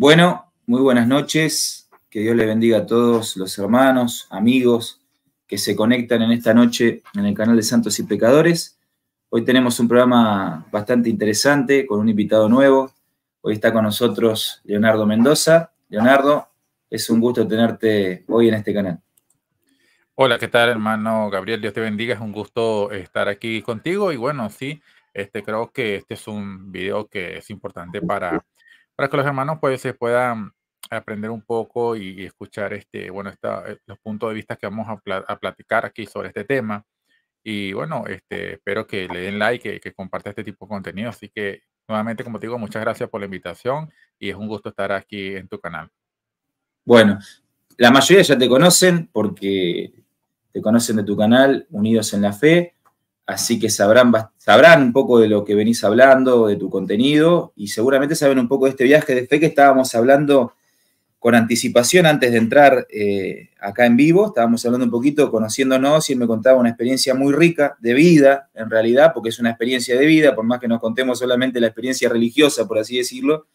Bueno, muy buenas noches. Que Dios le bendiga a todos los hermanos, amigos que se conectan en esta noche en el canal de Santos y Pecadores. Hoy tenemos un programa bastante interesante con un invitado nuevo. Hoy está con nosotros Leonardo Mendoza. Leonardo, es un gusto tenerte hoy en este canal. Hola, ¿qué tal, hermano Gabriel? Dios te bendiga. Es un gusto estar aquí contigo. Y bueno, sí, este, creo que este es un video que es importante para para que los hermanos pues se puedan aprender un poco y, escuchar este, bueno, eh, los puntos de vista que vamos a, platicar aquí sobre este tema. Y bueno, este, espero que le den like, que, que compartan este tipo de contenido. Así que nuevamente, como te digo, muchas gracias por la invitación y es un gusto estar aquí en tu canal. Bueno, la mayoría ya te conocen porque te conocen de tu canal, Unidos en la Fe así que sabrán, sabrán un poco de lo que venís hablando, de tu contenido, y seguramente saben un poco de este viaje de fe que estábamos hablando con anticipación antes de entrar eh, acá en vivo, estábamos hablando un poquito, conociéndonos, y él me contaba una experiencia muy rica de vida, en realidad, porque es una experiencia de vida, por más que nos contemos solamente la experiencia religiosa, por así decirlo,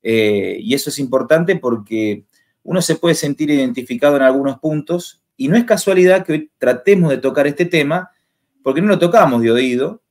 eh, y eso es importante porque uno se puede sentir identificado en algunos puntos, y no es casualidad que hoy tratemos de tocar este tema, porque no lo tocamos de oído,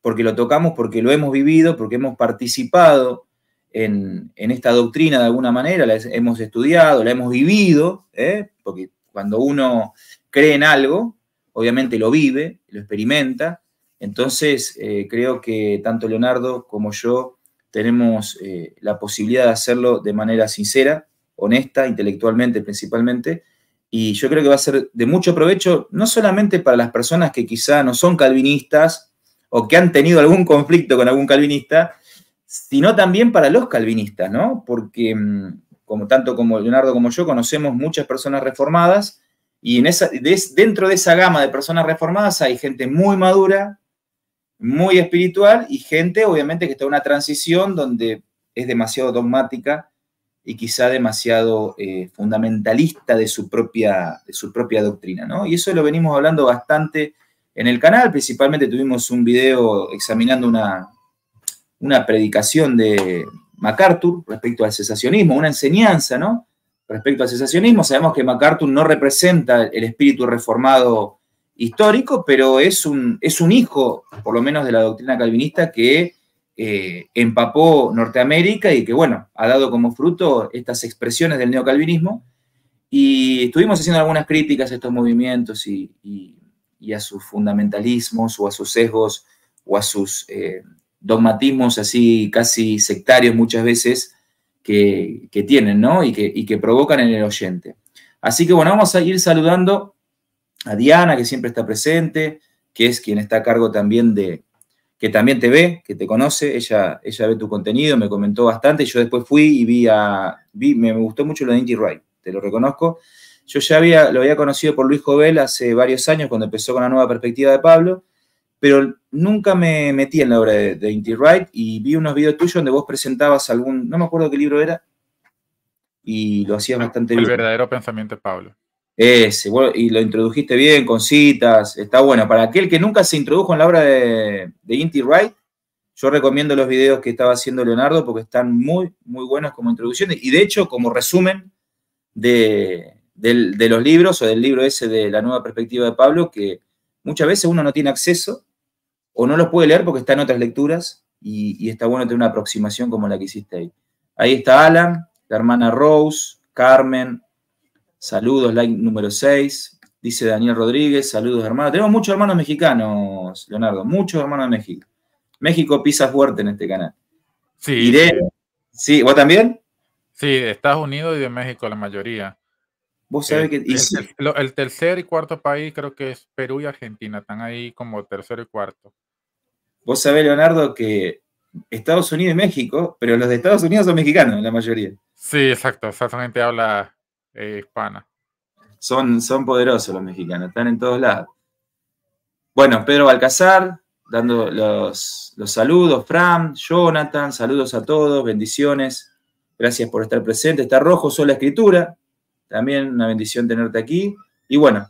porque lo tocamos porque lo hemos vivido, porque hemos participado en, esta doctrina de alguna manera, la hemos estudiado, la hemos vivido, ¿eh? porque cuando uno cree en algo, obviamente lo vive, lo experimenta. Entonces, eh, creo que tanto Leonardo como yo tenemos eh, la posibilidad de hacerlo de manera sincera, honesta, intelectualmente principalmente, y yo creo que va a ser de mucho provecho, no solamente para las personas que quizá no son calvinistas o que han tenido algún conflicto con algún calvinista, sino también para los calvinistas, ¿no? Porque mm, como, tanto como Leonardo como yo conocemos muchas personas reformadas y en esa, dentro de esa gama de personas reformadas hay gente muy madura, muy espiritual y gente obviamente que está en una transición donde es demasiado dogmática y quizá demasiado eh, fundamentalista de su, propia, de su propia doctrina, ¿no? Y eso lo venimos hablando bastante en el canal, principalmente tuvimos un video examinando una, una predicación de MacArthur respecto al cesacionismo, una enseñanza, ¿no? Respecto al cesacionismo, sabemos que MacArthur no representa el espíritu reformado histórico, pero es un, es un hijo, por lo menos, de la doctrina calvinista que eh, empapó Norteamérica y que, bueno, ha dado como fruto estas expresiones del neocalvinismo. Y estuvimos haciendo algunas críticas a estos movimientos y, a sus fundamentalismos o a sus sesgos o a sus eh, dogmatismos así casi sectarios muchas veces que, tienen, ¿no? Y que, y que provocan en el oyente. Así que bueno, vamos a ir saludando a Diana, que siempre está presente, que es quien está a cargo también de, que también te ve, que te conoce, ella, ella ve tu contenido, me comentó bastante, yo después fui y vi a, vi, me gustó mucho lo de Inti Wright, te lo reconozco. Yo ya había, lo había conocido por Luis Jovel hace varios años, cuando empezó con la nueva perspectiva de Pablo, pero nunca me metí en la obra de, Inti Wright y vi unos videos tuyos donde vos presentabas algún, no me acuerdo qué libro era, y lo hacías bastante bien. El verdadero pensamiento de Pablo. Ese, y lo introdujiste bien con citas, está bueno. Para aquel que nunca se introdujo en la obra de, Inti Wright, yo recomiendo los videos que estaba haciendo Leonardo porque están muy, muy buenos como introducciones y de hecho como resumen de, los libros o del libro ese de la nueva perspectiva de Pablo, que muchas veces uno no tiene acceso o no lo puede leer porque está en otras lecturas y, y está bueno tener una aproximación como la que hiciste ahí. Ahí está Alan, la hermana Rose, Carmen, Saludos, like número 6. Dice Daniel Rodríguez, saludos hermano. Tenemos muchos hermanos mexicanos, Leonardo, muchos hermanos de México. México pisa fuerte en este canal. Sí. Sí, ¿vos también? Sí, de Estados Unidos y de México la mayoría. Vos sabés que... El, tercer y cuarto país creo que es Perú y Argentina, están ahí como tercero y cuarto. Vos sabés, Leonardo, que Estados Unidos y México, pero los de Estados Unidos son mexicanos, la mayoría. Sí, exacto, exactamente habla eh, hispana. Son, son poderosos los mexicanos, están en todos lados. Bueno, Pedro Balcazar, dando los, los saludos, Fran, Jonathan, saludos a todos, bendiciones, gracias por estar presente. Está Rojo, Sola Escritura, también una bendición tenerte aquí. Y bueno,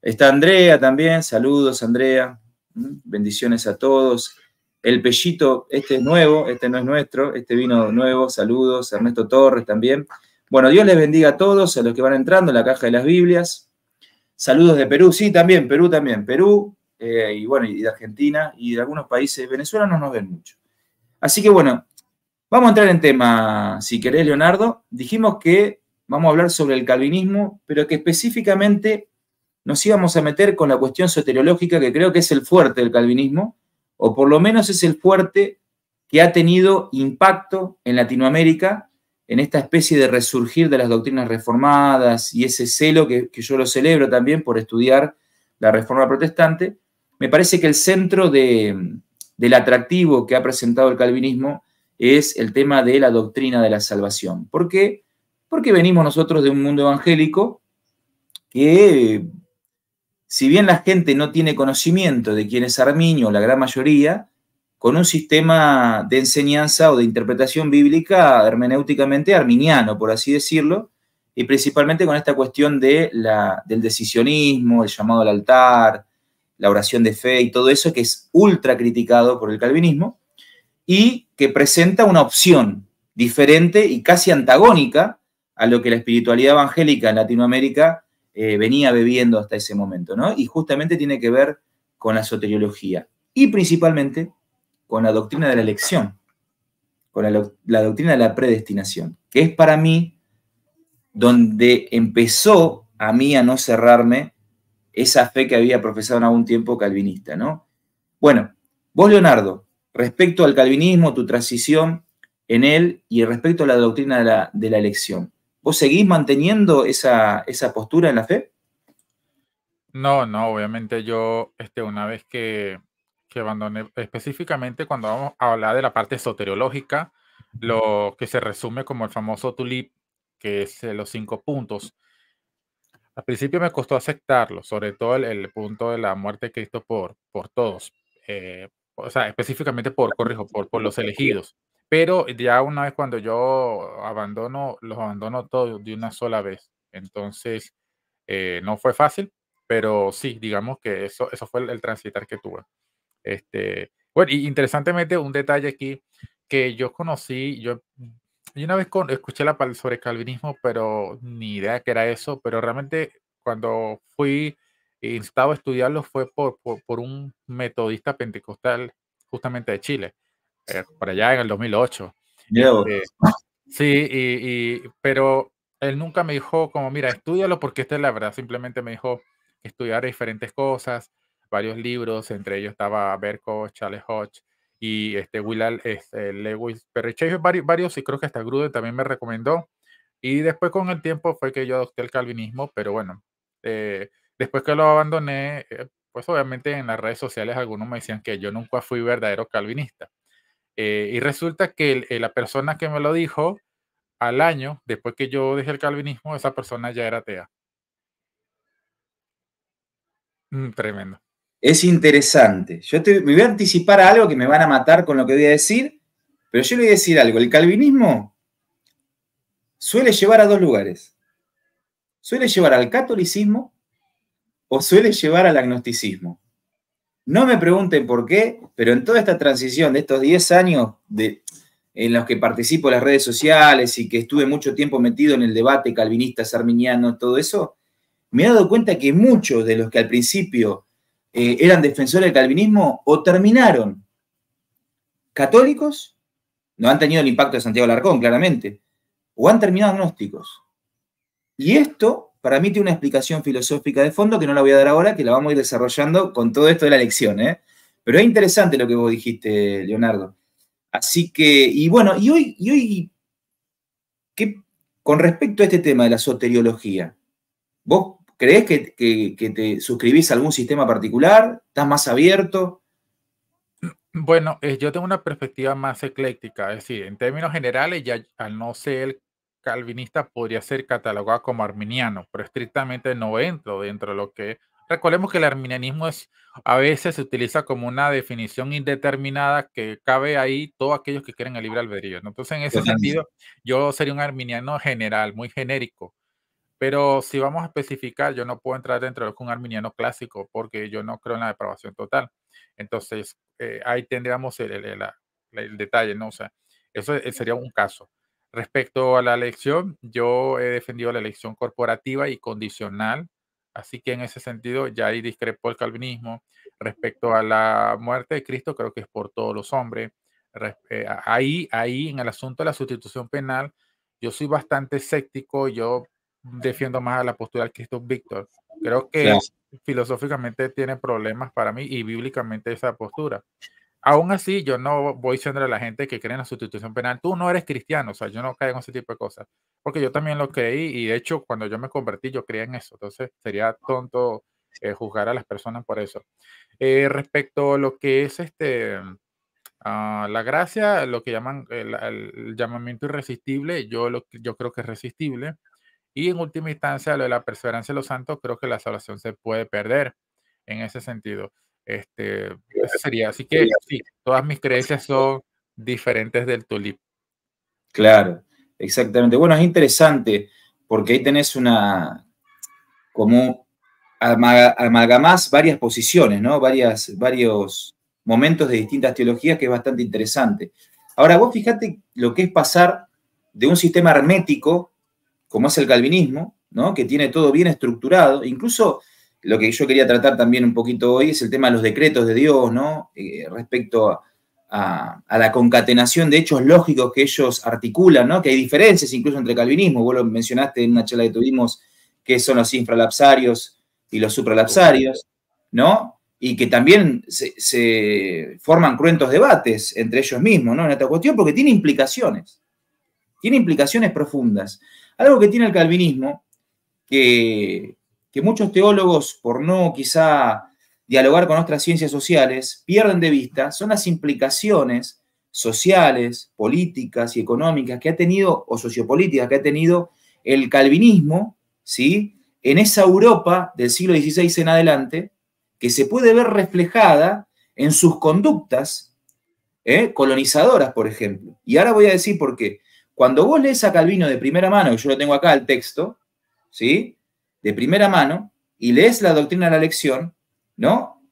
está Andrea también, saludos Andrea, ¿Mm? bendiciones a todos. El Pellito, este es nuevo, este no es nuestro, este vino nuevo, saludos, Ernesto Torres también. Bueno, Dios les bendiga a todos, a los que van entrando en la caja de las Biblias. Saludos de Perú, sí, también, Perú también, Perú, eh, y bueno, y de Argentina y de algunos países. Venezuela no nos ven mucho. Así que bueno, vamos a entrar en tema, si querés, Leonardo. Dijimos que vamos a hablar sobre el calvinismo, pero que específicamente nos íbamos a meter con la cuestión soteriológica, que creo que es el fuerte del calvinismo, o por lo menos es el fuerte que ha tenido impacto en Latinoamérica en esta especie de resurgir de las doctrinas reformadas y ese celo que, yo lo celebro también por estudiar la reforma protestante, me parece que el centro del atractivo que ha presentado el calvinismo es el tema de la doctrina de la salvación. ¿Por qué? Porque venimos nosotros de un mundo evangélico que, si bien la gente no tiene conocimiento de quién es Arminio, la gran mayoría, con un sistema de enseñanza o de interpretación bíblica hermenéuticamente arminiano, por así decirlo, y principalmente con esta cuestión de la, del decisionismo, el llamado al altar, la oración de fe y todo eso que es ultra criticado por el calvinismo y que presenta una opción diferente y casi antagónica a lo que la espiritualidad evangélica en Latinoamérica eh, venía bebiendo hasta ese momento, ¿no? Y justamente tiene que ver con la soteriología y principalmente con la doctrina de la elección, con la, doctrina de la predestinación, que es para mí donde empezó a mí a no cerrarme esa fe que había profesado en algún tiempo calvinista, ¿no? Bueno, vos, Leonardo, respecto al calvinismo, tu transición en él y respecto a la doctrina de la, elección, ¿vos seguís manteniendo esa, postura en la fe? No, no, obviamente yo, este, una vez que que abandoné específicamente cuando vamos a hablar de la parte soteriológica, lo que se resume como el famoso tulip, que es eh, los cinco puntos. Al principio me costó aceptarlo, sobre todo el, punto de la muerte de Cristo por, por todos, eh, o sea, específicamente por, corrijo, por, por los elegidos. Pero ya una vez cuando yo abandono, los abandono todos de una sola vez. Entonces, eh, no fue fácil, pero sí, digamos que eso, eso fue el, el transitar que tuve. Este, bueno, y interesantemente, un detalle aquí que yo conocí, yo, una vez escuché la palabra sobre calvinismo, pero ni idea que era eso, pero realmente cuando fui eh, instado a estudiarlo fue por, por, un metodista pentecostal justamente de Chile, para eh, por allá en el 2008. Este, sí, y, pero él nunca me dijo como, mira, estudialo porque esta es la verdad, simplemente me dijo estudiar diferentes cosas, varios libros, entre ellos estaba Berko, Charles Hodge y este Willard este, Lewis pero varios, y creo que hasta Gruden también me recomendó. Y después con el tiempo fue que yo adopté el calvinismo, pero bueno, eh, después que lo abandoné, eh, pues obviamente en las redes sociales algunos me decían que yo nunca fui verdadero calvinista. Eh, y resulta que la persona que me lo dijo al año, después que yo dejé el calvinismo, esa persona ya era atea. Mm, tremendo es interesante. Yo me voy a anticipar a algo que me van a matar con lo que voy a decir, pero yo le voy a decir algo. El calvinismo suele llevar a dos lugares. Suele llevar al catolicismo o suele llevar al agnosticismo. No me pregunten por qué, pero en toda esta transición de estos 10 años de, en los que participo en las redes sociales y que estuve mucho tiempo metido en el debate calvinista, sarminiano todo eso, me he dado cuenta que muchos de los que al principio eh, eran defensores del calvinismo o terminaron católicos, no han tenido el impacto de Santiago Larcón, claramente, o han terminado agnósticos. Y esto, para mí, tiene una explicación filosófica de fondo que no la voy a dar ahora, que la vamos a ir desarrollando con todo esto de la lección. ¿eh? Pero es interesante lo que vos dijiste, Leonardo. Así que, y bueno, y hoy, y hoy con respecto a este tema de la soteriología, vos ¿Crees que, te suscribís a algún sistema particular? ¿Estás más abierto? Bueno, eh, yo tengo una perspectiva más ecléctica, es decir, en términos generales, ya al no ser calvinista, podría ser catalogado como arminiano, pero estrictamente no entro dentro de lo que... Recordemos que el arminianismo es, a veces se utiliza como una definición indeterminada que cabe ahí todos aquellos que quieren el libre albedrío. Entonces, en ese sentido, yo sería un arminiano general, muy genérico pero si vamos a especificar, yo no puedo entrar dentro de un arminiano clásico porque yo no creo en la depravación total. Entonces, eh, ahí tendríamos el, el, el, detalle, ¿no? O sea, eso e, sería un caso. Respecto a la elección, yo he defendido la elección corporativa y condicional, así que en ese sentido ya ahí discrepo el calvinismo. Respecto a la muerte de Cristo, creo que es por todos los hombres. Eh, ahí, ahí en el asunto de la sustitución penal, yo soy bastante escéptico, yo defiendo más a la postura del Cristo Víctor. Creo que filosóficamente tiene problemas para mí y bíblicamente esa postura. Aún así, yo no voy siendo a la gente que cree en la sustitución penal. Tú no eres cristiano, o sea, yo no caigo en ese tipo de cosas. Porque yo también lo creí y de hecho, cuando yo me convertí, yo creía en eso. Entonces, sería tonto eh, juzgar a las personas por eso. Eh, respecto a lo que es este, ah, la gracia, lo que llaman el, llamamiento irresistible, yo, yo creo que es resistible. Y en última instancia, lo de la perseverancia de los santos, creo que la salvación se puede perder en ese sentido. Este, sería. Así que sí, todas mis creencias son diferentes del tulip. Claro, exactamente. Bueno, es interesante porque ahí tenés una, como amalgamás varias posiciones, ¿no? Varias, varios momentos de distintas teologías que es bastante interesante. Ahora, vos fíjate lo que es pasar de un sistema hermético como es el calvinismo, ¿no? que tiene todo bien estructurado, incluso lo que yo quería tratar también un poquito hoy es el tema de los decretos de Dios, ¿no? Eh, respecto a, la concatenación de hechos lógicos que ellos articulan, ¿no? Que hay diferencias incluso entre calvinismo. Vos lo mencionaste en una charla que tuvimos, que son los infralapsarios y los supralapsarios, ¿no? Y que también se, forman cruentos debates entre ellos mismos, ¿no? En esta cuestión, porque tiene implicaciones. Tiene implicaciones profundas. Algo que tiene el calvinismo, que, muchos teólogos, por no quizá dialogar con otras ciencias sociales, pierden de vista, son las implicaciones sociales, políticas y económicas que ha tenido, o sociopolíticas que ha tenido el calvinismo, ¿sí? En esa Europa del siglo XVI en adelante, que se puede ver reflejada en sus conductas ¿eh? colonizadoras, por ejemplo. Y ahora voy a decir por qué. Cuando vos lees a Calvino de primera mano, que yo lo tengo acá el texto, ¿sí? De primera mano, y lees la doctrina de la lección, ¿no?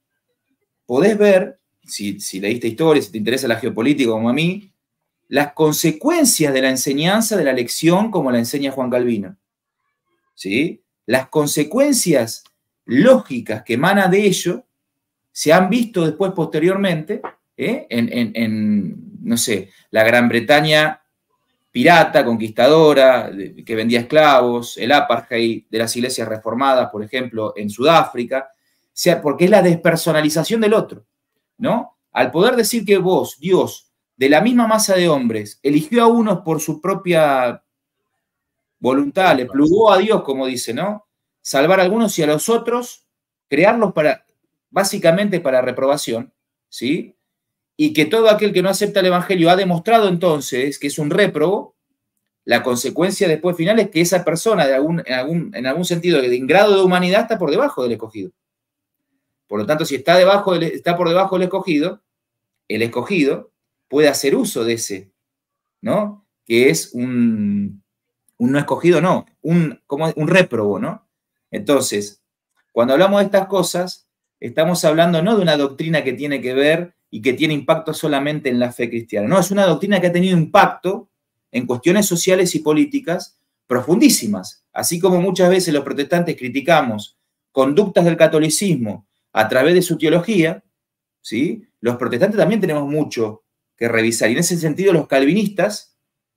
Podés ver, si, si leíste historia, si te interesa la geopolítica como a mí, las consecuencias de la enseñanza de la lección como la enseña Juan Calvino. ¿Sí? Las consecuencias lógicas que emana de ello se han visto después posteriormente ¿eh? en, en, en, no sé, la Gran Bretaña pirata, conquistadora, que vendía esclavos, el apartheid de las iglesias reformadas, por ejemplo, en Sudáfrica, sea, porque es la despersonalización del otro, ¿no? Al poder decir que vos, Dios, de la misma masa de hombres, eligió a unos por su propia voluntad, le plugó a Dios, como dice, ¿no? Salvar a algunos y a los otros, crearlos para, básicamente para reprobación, ¿sí? y que todo aquel que no acepta el Evangelio ha demostrado entonces que es un réprobo, la consecuencia después final es que esa persona, en, algún, sentido, en grado de humanidad, está por debajo del escogido. Por lo tanto, si está, debajo está por debajo del escogido, el escogido puede hacer uso de ese, ¿no? Que es un, no escogido, no, un, como un réprobo, ¿no? Entonces, cuando hablamos de estas cosas, estamos hablando no de una doctrina que tiene que ver y que tiene impacto solamente en la fe cristiana. No, es una doctrina que ha tenido impacto en cuestiones sociales y políticas profundísimas. Así como muchas veces los protestantes criticamos conductas del catolicismo a través de su teología, ¿sí? los protestantes también tenemos mucho que revisar. Y en ese sentido los calvinistas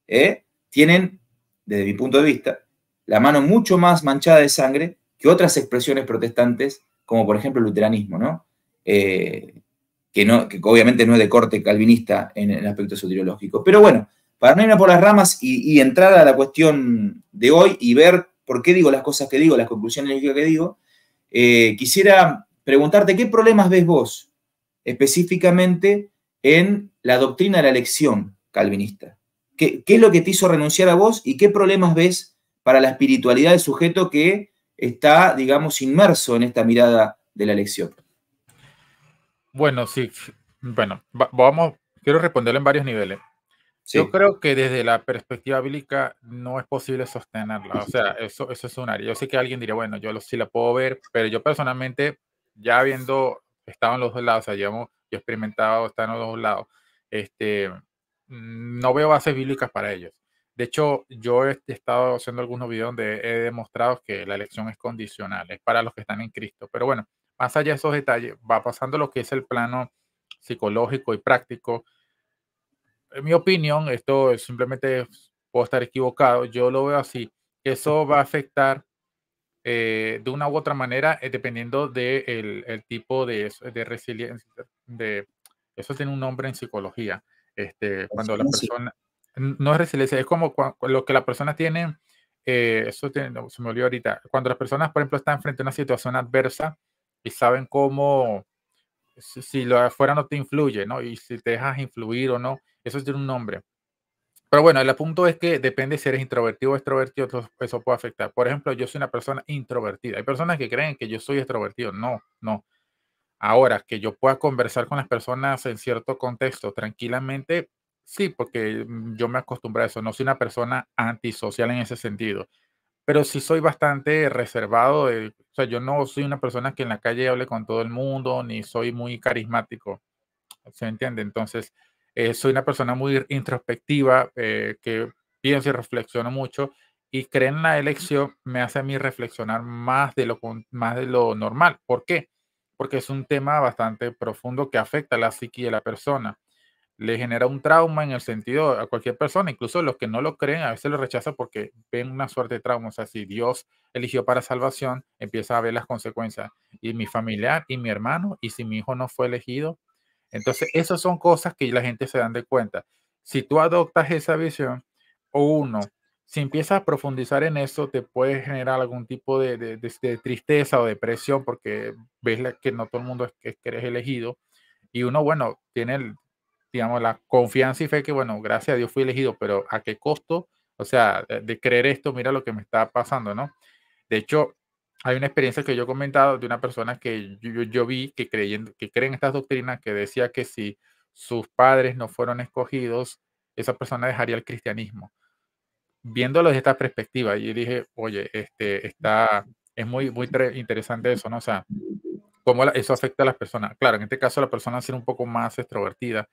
¿eh? tienen, desde mi punto de vista, la mano mucho más manchada de sangre que otras expresiones protestantes, como por ejemplo el luteranismo. ¿no? Eh, que, obviamente no es de corte calvinista en, el aspecto soteriológico. Pero bueno, para no irme por las ramas y, entrar a la cuestión de hoy y ver por qué digo las cosas que digo, las conclusiones que digo, eh, quisiera preguntarte qué problemas ves vos específicamente en la doctrina de la elección calvinista. ¿Qué, ¿Qué, es lo que te hizo renunciar a vos y qué problemas ves para la espiritualidad del sujeto que está, digamos, inmerso en esta mirada de la elección? Bueno, sí, bueno, vamos, quiero responderlo en varios niveles. Yo creo que desde la perspectiva bíblica no es posible sostenerla. O sea, eso, eso es un área. Yo sé que alguien diría, bueno, yo sí la puedo ver, pero yo personalmente, ya habiendo estado en los dos lados, o sea, yo he experimentado estar en los dos lados, este, no veo bases bíblicas para ellos. De hecho, yo he estado haciendo algunos videos donde he demostrado que la elección es condicional, es para los que están en Cristo. Pero bueno, más allá de esos detalles, va pasando lo que es el plano psicológico y práctico. En mi opinión, esto simplemente puedo estar equivocado, yo lo veo así, eso va a afectar eh, de una u otra manera eh, dependiendo del de el, tipo de, de resiliencia, de, eso tiene un nombre en psicología, este, cuando la persona, no es resiliencia, es como lo que la persona tiene, eh, eso se me olvidó ahorita, cuando las personas, por ejemplo, están frente a una situación adversa, y saben cómo, si, lo afuera no te influye, ¿no? Y si te dejas influir o no, eso es tiene un nombre. Pero bueno, el punto es que depende si eres introvertido o extrovertido, eso puede afectar. Por ejemplo, yo soy una persona introvertida. Hay personas que creen que yo soy extrovertido. No, no. Ahora, que yo pueda conversar con las personas en cierto contexto tranquilamente, sí, porque mm, yo me acostumbro a eso. No soy una persona antisocial en ese sentido pero sí soy bastante reservado. o sea, yo no soy una persona que en la calle hable con todo el mundo, ni soy muy carismático. ¿Se entiende? Entonces, eh, soy una persona muy introspectiva, eh, que pienso y reflexiono mucho. Y creer en la elección me hace a mí reflexionar más de lo, más de lo normal. ¿Por qué? Porque es un tema bastante profundo que afecta a la psique de la persona le genera un trauma en el sentido a cualquier persona, incluso los que no lo creen a veces lo rechazan porque ven una suerte de trauma, o sea, si Dios eligió para salvación, empieza a ver las consecuencias, y mi familiar, y mi hermano, y si mi hijo no fue elegido, entonces esas son cosas que la gente se dan de cuenta. Si tú adoptas esa visión, o uno, si empiezas a profundizar en eso, te puede generar algún tipo de, de, tristeza o depresión porque ves que no todo el mundo es que eres elegido, y uno, bueno, tiene el digamos, la confianza y fe que, bueno, gracias a Dios fui elegido, pero ¿a qué costo? O sea, de, creer esto, mira lo que me está pasando, ¿no? De hecho, hay una experiencia que yo he comentado de una persona que yo, vi que, creyendo, que creen estas doctrinas que decía que si sus padres no fueron escogidos, esa persona dejaría el cristianismo. Viéndolo desde esta perspectiva, y dije, oye, este, está, es muy, muy interesante eso, ¿no? O sea, cómo eso afecta a las personas. Claro, en este caso la persona ser un poco más extrovertida,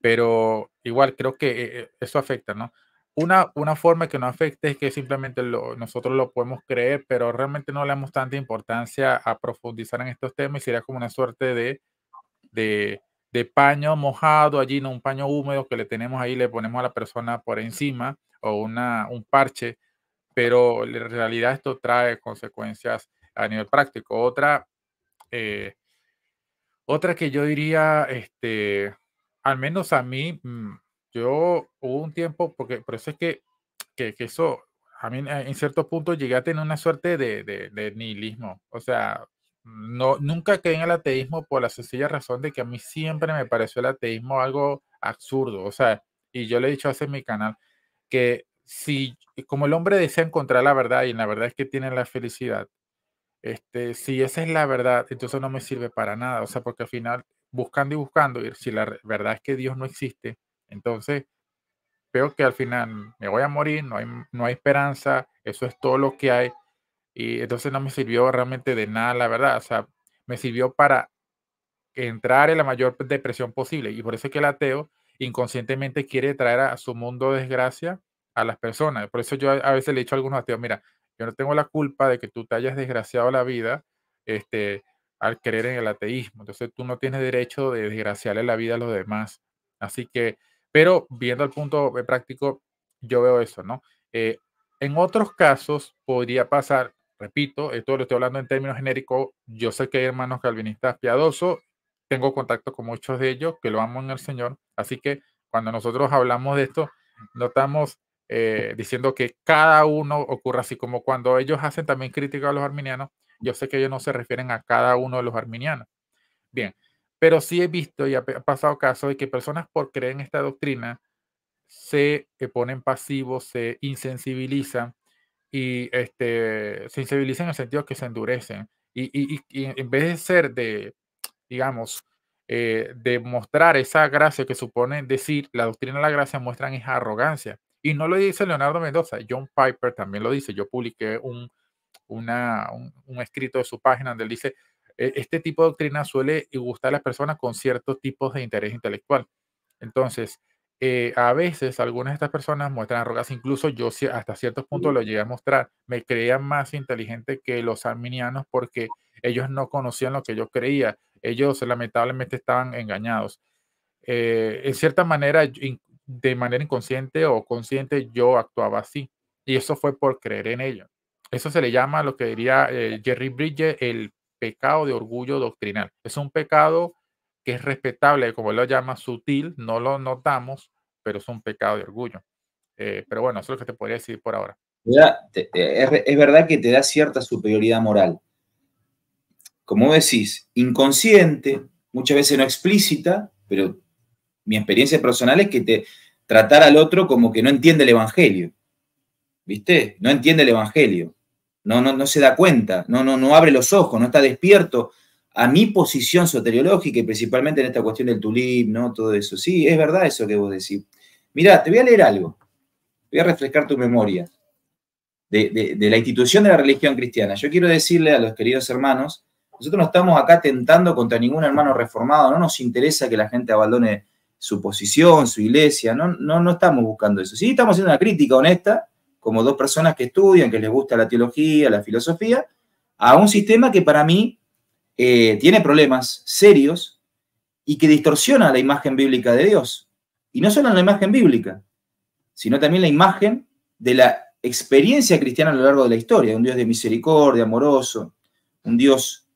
pero igual creo que eh, eh, eso afecta, ¿no? Una, forma que no afecta es que simplemente nosotros lo podemos creer, pero realmente no le damos tanta importancia a profundizar en estos temas y sería como una suerte de, paño mojado allí, no un paño húmedo que le tenemos ahí, le ponemos a la persona por encima o una, un parche, pero en realidad esto trae consecuencias a nivel práctico. Otra, eh, otra que yo diría, este, al menos a mí, mm, yo hubo un tiempo, porque por eso es que, que, eso, a mí eh, en cierto punto llegué a tener una suerte de, de nihilismo. O sea, no, nunca caí en el ateísmo por la sencilla razón de que a mí siempre me pareció el ateísmo algo absurdo. O sea, y yo le he dicho hace en mi canal que si, como el hombre desea encontrar la verdad y la verdad es que tiene la felicidad, este, si esa es la verdad, entonces no me sirve para nada. O sea, porque al final buscando y buscando, y si la verdad es que Dios no existe, entonces veo que al final me voy a morir, no hay, no hay esperanza, eso es todo lo que hay, y entonces no me sirvió realmente de nada, la verdad, o sea, me sirvió para entrar en la mayor depresión posible, y por eso es que el ateo inconscientemente quiere traer a, su mundo desgracia a las personas, por eso yo a, a veces le he dicho a algunos ateos, mira, yo no tengo la culpa de que tú te hayas desgraciado la vida, este, al creer en el ateísmo. Entonces tú no tienes derecho de desgraciarle la vida a los demás. Así que, pero viendo el punto práctico, yo veo eso, ¿no? Eh, en otros casos podría pasar, repito, esto lo estoy hablando en términos genéricos, yo sé que hay hermanos calvinistas piadosos, tengo contacto con muchos de ellos que lo en el Señor, así que cuando nosotros hablamos de esto, no estamos eh, diciendo que cada uno ocurra así como cuando ellos hacen también crítica a los arminianos, yo sé que ellos no se refieren a cada uno de los arminianos. Bien, pero sí he visto y ha pasado caso de que personas por creer en esta doctrina se eh, ponen pasivos, se insensibilizan y este, se insensibilizan en el sentido que se endurecen. Y, y, en vez de ser de, digamos, eh, de mostrar esa gracia que supone decir la doctrina de la gracia, muestran esa arrogancia. Y no lo dice Leonardo Mendoza, John Piper también lo dice. Yo publiqué un, una, un, escrito de su página donde él dice, e-, este tipo de doctrina suele gustar a las personas con ciertos tipos de interés intelectual. Entonces, eh, a veces algunas de estas personas muestran arrogancia, incluso yo hasta ciertos puntos lo llegué a mostrar, me creía más inteligente que los arminianos porque ellos no conocían lo que yo creía, ellos lamentablemente estaban engañados. Eh, en cierta manera, de manera inconsciente o consciente, yo actuaba así y eso fue por creer en ellos eso se le llama lo que diría eh, Jerry Bridges el pecado de orgullo doctrinal. Es un pecado que es respetable, como lo llama, sutil, no lo notamos, pero es un pecado de orgullo. Eh, pero bueno, eso es lo que te podría decir por ahora. Es verdad que te da cierta superioridad moral. Como decís, inconsciente, muchas veces no explícita, pero mi experiencia personal es que te tratar al otro como que no entiende el Evangelio. ¿Viste? No entiende el Evangelio no, no, no se da cuenta, no, no, no abre los ojos, no está despierto a mi posición soteriológica y principalmente en esta cuestión del tulip, ¿no? Todo eso. Sí, es verdad eso que vos decís. Mirá, te voy a leer algo. Voy a refrescar tu memoria de, la institución de la religión cristiana. Yo quiero decirle a los queridos hermanos, nosotros no estamos acá tentando contra ningún hermano reformado, no nos interesa que la gente abandone su posición, su iglesia, no, no, no estamos buscando eso. Sí, estamos haciendo una crítica honesta como dos personas que estudian, que les gusta la teología, la filosofía, a un sistema que para mí eh, tiene problemas serios y que distorsiona la imagen bíblica de Dios. Y no solo la imagen bíblica, sino también la imagen de la experiencia cristiana a lo largo de la historia, un Dios de misericordia, amoroso, un Dios,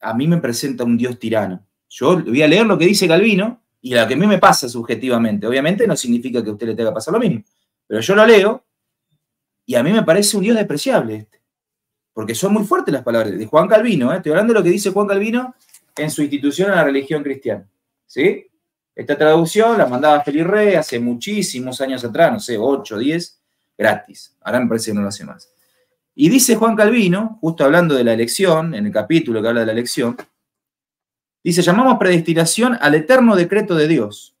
a mí me presenta un Dios tirano. Yo voy a leer lo que dice Calvino y lo que a mí me pasa subjetivamente. Obviamente no significa que a usted le tenga que pasar lo mismo, pero yo lo leo y a mí me parece un Dios despreciable este. Porque son muy fuertes las palabras de Juan Calvino. ¿eh? Estoy hablando de lo que dice Juan Calvino en su institución a la religión cristiana. ¿Sí? Esta traducción la mandaba Felipe Rey hace muchísimos años atrás, no sé, 8, 10, gratis. Ahora me parece que no lo hace más. Y dice Juan Calvino, justo hablando de la elección, en el capítulo que habla de la elección, dice, llamamos predestinación al eterno decreto de Dios.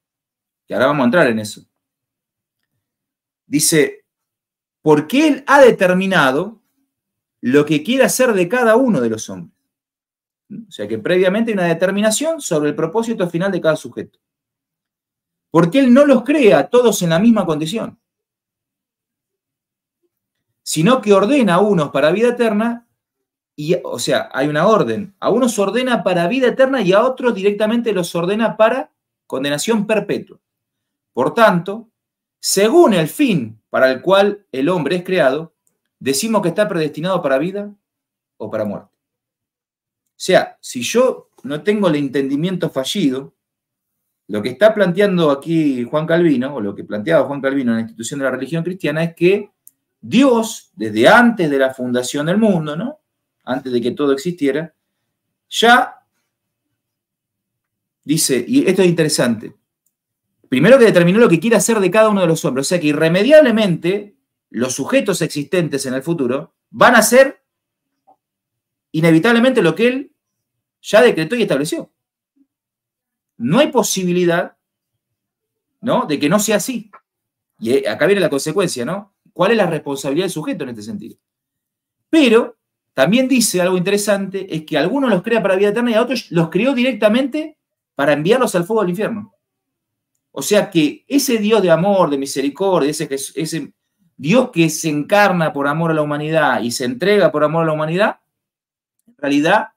Que ahora vamos a entrar en eso. Dice, ¿por qué Él ha determinado lo que quiere hacer de cada uno de los hombres. ¿Mm? O sea que previamente hay una determinación sobre el propósito final de cada sujeto. Porque Él no los crea todos en la misma condición, sino que ordena a unos para vida eterna, y, o sea, hay una orden. A unos ordena para vida eterna y a otros directamente los ordena para condenación perpetua. Por tanto, según el fin para el cual el hombre es creado, decimos que está predestinado para vida o para muerte. O sea, si yo no tengo el entendimiento fallido, lo que está planteando aquí Juan Calvino, o lo que planteaba Juan Calvino en la institución de la religión cristiana, es que Dios, desde antes de la fundación del mundo, ¿no? antes de que todo existiera, ya dice, y esto es interesante, Primero que determinó lo que quiere hacer de cada uno de los hombres. O sea que irremediablemente los sujetos existentes en el futuro van a ser inevitablemente lo que él ya decretó y estableció. No hay posibilidad ¿no? de que no sea así. Y eh, acá viene la consecuencia, ¿no? ¿Cuál es la responsabilidad del sujeto en este sentido? Pero también dice algo interesante, es que algunos los crea para vida eterna y a otros los creó directamente para enviarlos al fuego del infierno. O sea que ese Dios de amor, de misericordia, ese, ese Dios que se encarna por amor a la humanidad y se entrega por amor a la humanidad, en realidad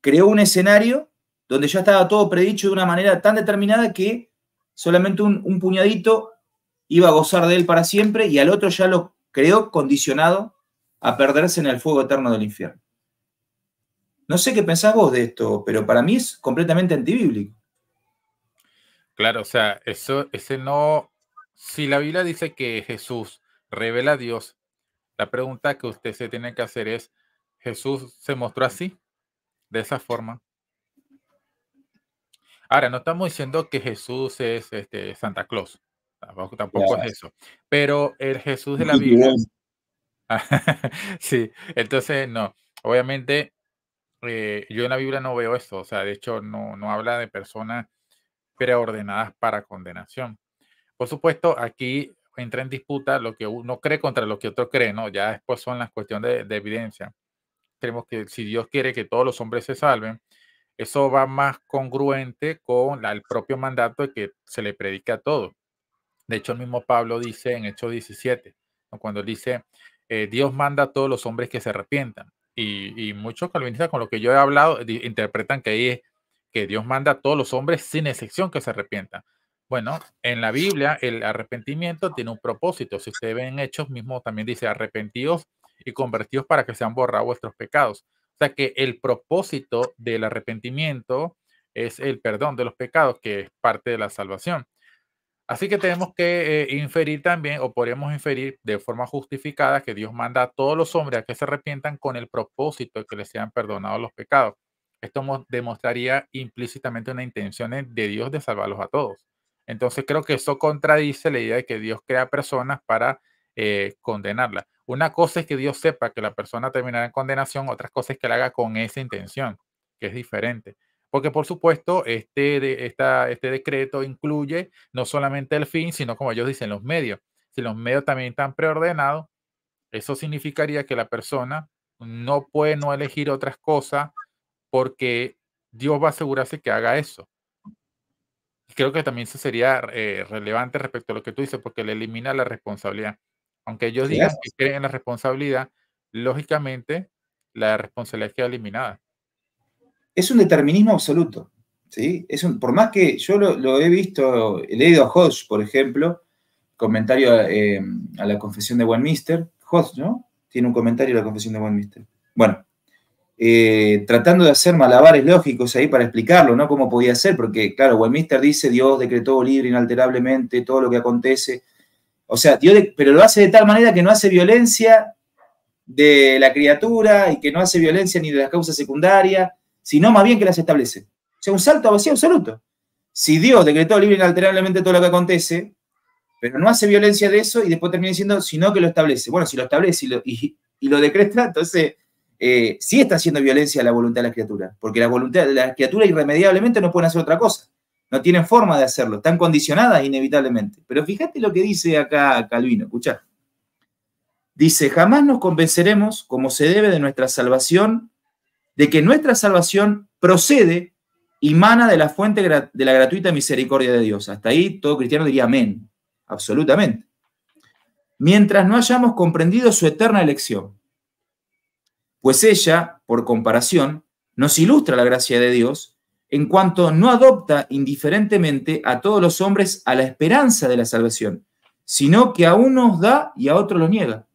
creó un escenario donde ya estaba todo predicho de una manera tan determinada que solamente un, un, puñadito iba a gozar de él para siempre y al otro ya lo creó condicionado a perderse en el fuego eterno del infierno. No sé qué pensás vos de esto, pero para mí es completamente antibíblico. Claro, o sea, eso, ese no. Si la Biblia dice que Jesús revela a Dios, la pregunta que usted se tiene que hacer es: ¿Jesús se mostró así? De esa forma. Ahora, no estamos diciendo que Jesús es este, Santa Claus. Tampoco, es eso. Pero el Jesús de la Biblia. sí, entonces no. Obviamente, eh, yo en la Biblia no veo eso. O sea, de hecho, no, no habla de personas preordenadas para condenación. Por supuesto, aquí entra en disputa lo que uno cree contra lo que otro cree, ¿no? Ya después son las cuestiones de, evidencia. Creemos que si Dios quiere que todos los hombres se salven, eso va más congruente con el propio mandato de que se le predica a todos. De hecho, el mismo Pablo dice en Hechos 17, cuando dice, eh, Dios manda a todos los hombres que se arrepientan. Y, y, muchos calvinistas con lo que yo he hablado interpretan que ahí es que Dios manda a todos los hombres sin excepción que se arrepientan. Bueno, en la Biblia el arrepentimiento tiene un propósito. Si ustedes ven Hechos mismo, también dice arrepentidos y convertidos para que sean borrados vuestros pecados. O sea que el propósito del arrepentimiento es el perdón de los pecados, que es parte de la salvación. Así que tenemos que eh, inferir también, o podríamos inferir de forma justificada, que Dios manda a todos los hombres a que se arrepientan con el propósito de que les sean perdonados los pecados. Esto demostraría implícitamente una intención de Dios de salvarlos a todos. Entonces creo que eso contradice la idea de que Dios crea personas para eh, condenarlas. Una cosa es que Dios sepa que la persona terminará en condenación, otra cosa es que la haga con esa intención, que es diferente. Porque por supuesto, este, esta, este decreto incluye no solamente el fin, sino como ellos dicen, los medios. Si los medios también están preordenados, eso significaría que la persona no puede no elegir otras cosas porque Dios va a asegurarse que haga eso. Creo que también eso sería eh, relevante respecto a lo que tú dices, porque le elimina la responsabilidad. Aunque ellos digan que creen en la responsabilidad, lógicamente la responsabilidad queda eliminada. Es un determinismo absoluto. ¿sí? Es un, por más que yo lo, he visto, he leído a Hodge, por ejemplo, comentario eh, a la confesión de Mister, Hodge, ¿no? Tiene un comentario a la confesión de Mister Bueno, eh, tratando de hacer malabares lógicos ahí para explicarlo, ¿no? Cómo podía ser, porque claro, Westminster dice Dios decretó libre inalterablemente todo lo que acontece. O sea, Dios, pero lo hace de tal manera que no hace violencia de la criatura y que no hace violencia ni de las causas secundarias, sino más bien que las establece. O sea, un salto a vacío absoluto. Si Dios decretó libre inalterablemente todo lo que acontece, pero no hace violencia de eso y después termina diciendo, sino que lo establece. Bueno, si lo establece y lo, y, y lo decreta, entonces eh, si está haciendo violencia a la voluntad de la criatura porque la voluntad de la criatura irremediablemente no puede hacer otra cosa, no tienen forma de hacerlo, están condicionadas inevitablemente. Pero fíjate lo que dice acá Calvino, escuchá. Dice, jamás nos convenceremos, como se debe de nuestra salvación, de que nuestra salvación procede y mana de la fuente de la gratuita misericordia de Dios. Hasta ahí todo cristiano diría amén, absolutamente. Mientras no hayamos comprendido su eterna elección pues ella, por comparación, nos ilustra la gracia de Dios en cuanto no adopta indiferentemente a todos los hombres a la esperanza de la salvación, sino que a unos da y a otros los niega,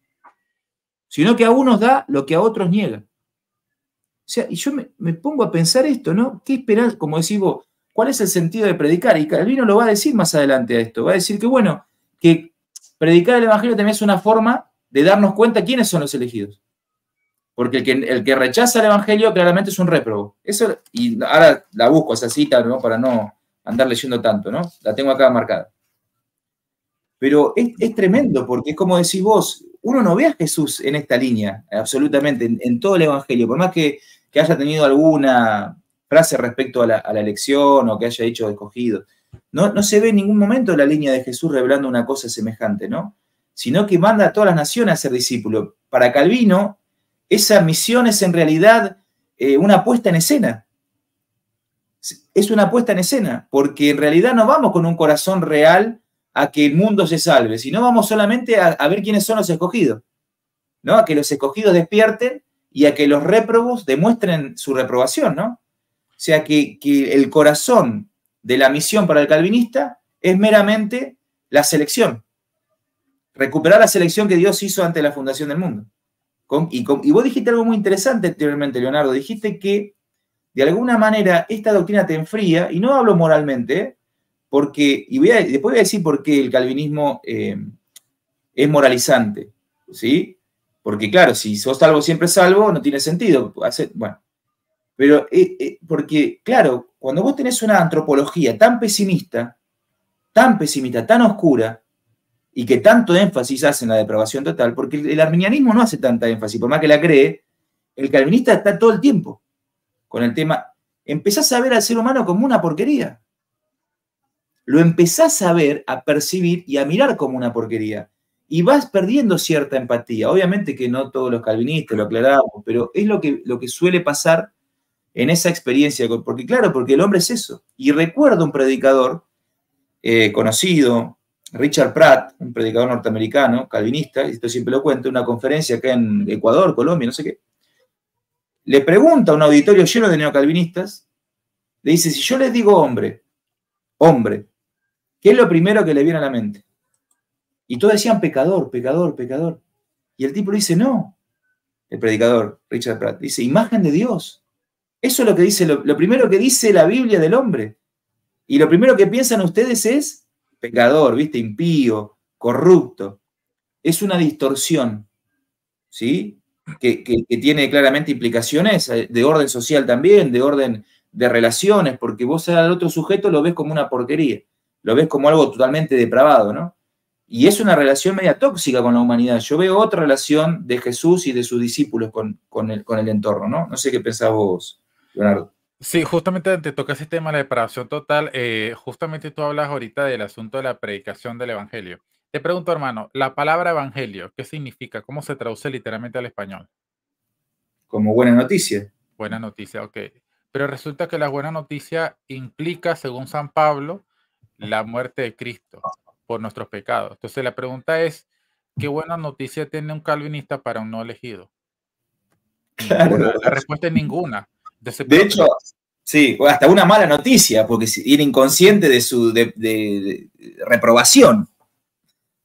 sino que a unos da lo que a otros niega. O sea, y yo me, pongo a pensar esto, ¿no? ¿Qué esperar? como decís vos, cuál es el sentido de predicar? Y Calvino lo va a decir más adelante a esto, va a decir que, bueno, que predicar el Evangelio también es una forma de darnos cuenta quiénes son los elegidos. Porque el que, rechaza el Evangelio claramente es un réprobo. Eso, y ahora la busco esa cita ¿no? para no andar leyendo tanto, ¿no? La tengo acá marcada. Pero es, es tremendo, porque es como decís vos, uno no ve a Jesús en esta línea, absolutamente, en, todo el Evangelio, por más que, haya tenido alguna frase respecto a la, la elección o que haya dicho escogido. No, no se ve en ningún momento la línea de Jesús revelando una cosa semejante, ¿no? Sino que manda a todas las naciones a ser discípulos. Para Calvino, esa misión es en realidad eh, una puesta en escena. Es una puesta en escena, porque en realidad no vamos con un corazón real a que el mundo se salve, sino vamos solamente a, ver quiénes son los escogidos, ¿no? A que los escogidos despierten y a que los réprobos demuestren su reprobación, ¿no? O sea, que el corazón de la misión para el calvinista es meramente la selección, recuperar la selección que Dios hizo ante la fundación del mundo y, vos dijiste algo muy interesante anteriormente, Leonardo. Dijiste que de alguna manera esta doctrina te enfría, y no hablo moralmente, porque, y voy a, después voy a decir por qué el calvinismo eh, es moralizante, ¿sí? Porque claro, si sos salvo siempre salvo, no tiene sentido. bueno, pero eh, eh, porque claro, cuando vos tenés una antropología tan pesimista, tan pesimista, tan oscura, y que tanto énfasis hace en la depravación total, porque el, arminianismo no hace tanta énfasis, por más que la cree, el calvinista está todo el tiempo con el tema. Empezás a ver al ser humano como una porquería. Lo empezás a ver, a percibir y a mirar como una porquería. Y vas perdiendo cierta empatía. Obviamente que no todos los calvinistas lo aclaramos, pero es lo que, lo que suele pasar en esa experiencia. Porque claro, porque el hombre es eso. Y recuerdo un predicador eh, conocido, Richard Pratt, un predicador norteamericano, calvinista, y esto siempre lo cuento, una conferencia acá en Ecuador, Colombia, no sé qué, le pregunta a un auditorio lleno de neocalvinistas, le dice, si yo les digo hombre, hombre, ¿qué es lo primero que le viene a la mente? Y todos decían pecador, pecador, pecador. Y el tipo le dice, no, el predicador Richard Pratt, dice, imagen de Dios. Eso es lo que dice, lo primero que dice la Biblia del hombre. Y lo primero que piensan ustedes es pecador, ¿viste? Impío, corrupto. Es una distorsión, ¿sí? Que, tiene claramente implicaciones de orden social también, de orden de relaciones, porque vos al otro sujeto lo ves como una porquería, lo ves como algo totalmente depravado, ¿no? Y es una relación media tóxica con la humanidad. Yo veo otra relación de Jesús y de sus discípulos con, el, con el entorno, ¿no? No sé qué pensás vos, Leonardo. Sí, justamente te toca ese tema, la preparación total. Eh, justamente tú hablas ahorita del asunto de la predicación del Evangelio. Te pregunto, hermano, la palabra Evangelio, ¿qué significa? ¿Cómo se traduce literalmente al español? Como buena noticia. Buena noticia, ok. Pero resulta que la buena noticia implica, según San Pablo, la muerte de Cristo por nuestros pecados. Entonces la pregunta es, ¿qué buena noticia tiene un calvinista para un no elegido? La respuesta es ninguna. De, hecho, sí, hasta una mala noticia, porque ir inconsciente de su de, reprobación.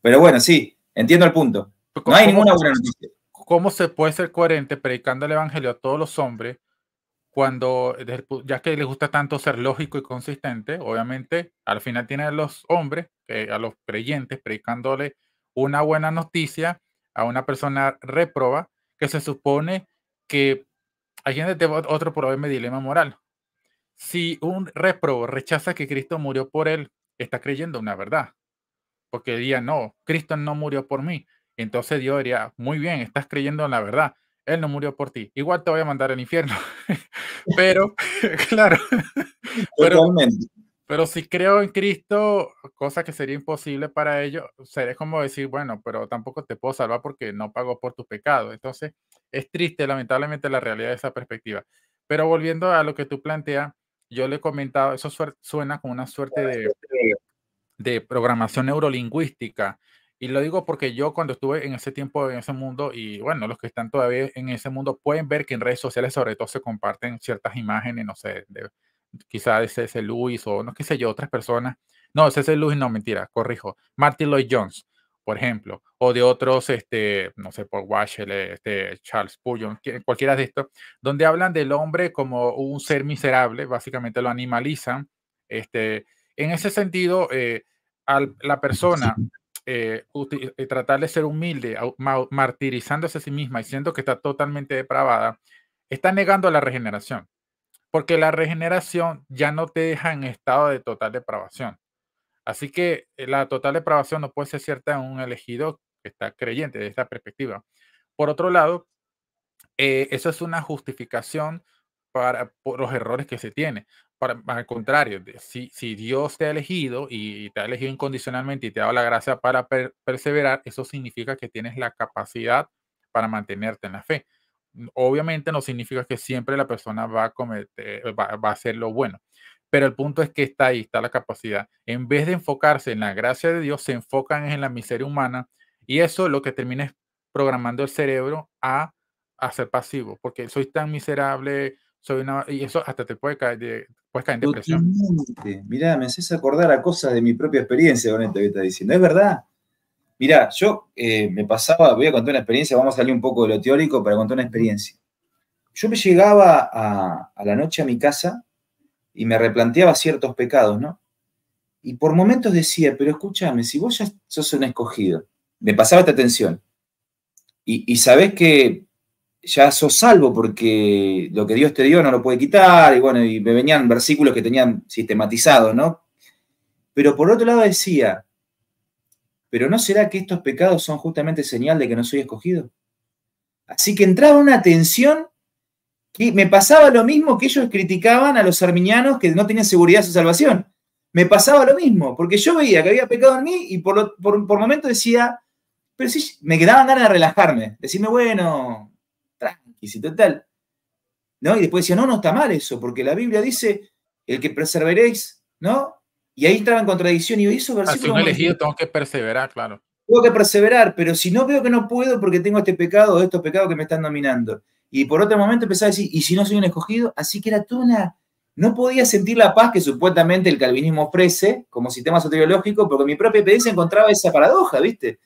Pero bueno, sí, entiendo el punto. Pues, no hay ninguna buena noticia. ¿Cómo se puede ser coherente predicando el Evangelio a todos los hombres cuando, ya que les gusta tanto ser lógico y consistente, obviamente al final tiene a los hombres, a los creyentes, predicándole una buena noticia a una persona reproba que se supone que gente este tengo otro problema dilema moral. Si un reprobo rechaza que Cristo murió por él, está creyendo una verdad. Porque diría, no, Cristo no murió por mí. Entonces Dios diría, muy bien, estás creyendo en la verdad. Él no murió por ti. Igual te voy a mandar al infierno. pero, claro. Pero, pero si creo en Cristo, cosa que sería imposible para ellos, sería como decir, bueno, pero tampoco te puedo salvar porque no pagó por tu pecado. Entonces, es triste, lamentablemente, la realidad de esa perspectiva. Pero volviendo a lo que tú planteas, yo le he comentado, eso suena como una suerte de, de programación neurolingüística. Y lo digo porque yo cuando estuve en ese tiempo, en ese mundo, y bueno, los que están todavía en ese mundo pueden ver que en redes sociales sobre todo se comparten ciertas imágenes, no sé, quizá de C.C. Lewis o no qué sé yo, otras personas. No, C.C. Lewis no, mentira, corrijo. Martin Lloyd Jones, por ejemplo, o de otros, este, no sé, por Washel, este, Charles Pullman, cualquiera de estos, donde hablan del hombre como un ser miserable, básicamente lo animalizan. Este, en ese sentido, eh, a la persona eh, eh, tratar de ser humilde, martirizándose a sí misma y siendo que está totalmente depravada, está negando la regeneración porque la regeneración ya no te deja en estado de total depravación. Así que eh, la total depravación no puede ser cierta en un elegido que está creyente de esta perspectiva. Por otro lado, eh, eso es una justificación para, por los errores que se tiene. Para, al contrario, si, Dios te ha elegido y te ha elegido incondicionalmente y te ha dado la gracia para perseverar, eso significa que tienes la capacidad para mantenerte en la fe. Mm, obviamente no significa que siempre la persona va a, cometer, va, a hacer lo bueno, pero el punto es que está ahí, está la capacidad. En vez de enfocarse en la gracia de Dios, se enfocan en la miseria humana y eso lo que termina es programando el cerebro a, a ser pasivo, porque soy tan miserable, soy una, y eso hasta te puede caer, puedes caer en depresión. me haces acordar a cosas de mi propia experiencia con esto que estás diciendo. Es verdad. Mirá, yo eh, me pasaba, voy a contar una experiencia, vamos a salir un poco de lo teórico para contar una experiencia. Yo me llegaba a, la noche a mi casa y me replanteaba ciertos pecados, ¿no? Y por momentos decía, pero escúchame, si vos ya sos un escogido, me pasaba esta atención, y, y sabés que ya sos salvo porque lo que Dios te dio no lo puede quitar, y bueno, y me venían versículos que tenían sistematizados, ¿no? Pero por otro lado decía, pero ¿no será que estos pecados son justamente señal de que no soy escogido? Así que entraba una tensión que me pasaba lo mismo que ellos criticaban a los arminianos que no tenían seguridad de su salvación. Me pasaba lo mismo, porque yo veía que había pecado en mí y por, lo, momento decía, pero sí, me quedaban ganas de relajarme, decirme, bueno, tranqui, si total. ¿No? Y después decía, no, no está mal eso, porque la Biblia dice, el que preserveréis, ¿no? Y ahí entraba en contradicción y hizo ah, versículo. elegido, tengo que perseverar, claro. Tengo que perseverar, pero si no veo que no puedo porque tengo este pecado o estos pecados que me están dominando. Y por otro momento empezaba a decir, ¿y si no soy un escogido? Así que era toda una. No podía sentir la paz que supuestamente el calvinismo ofrece como sistema soteriológico, porque mi propia experiencia encontraba esa paradoja, ¿viste?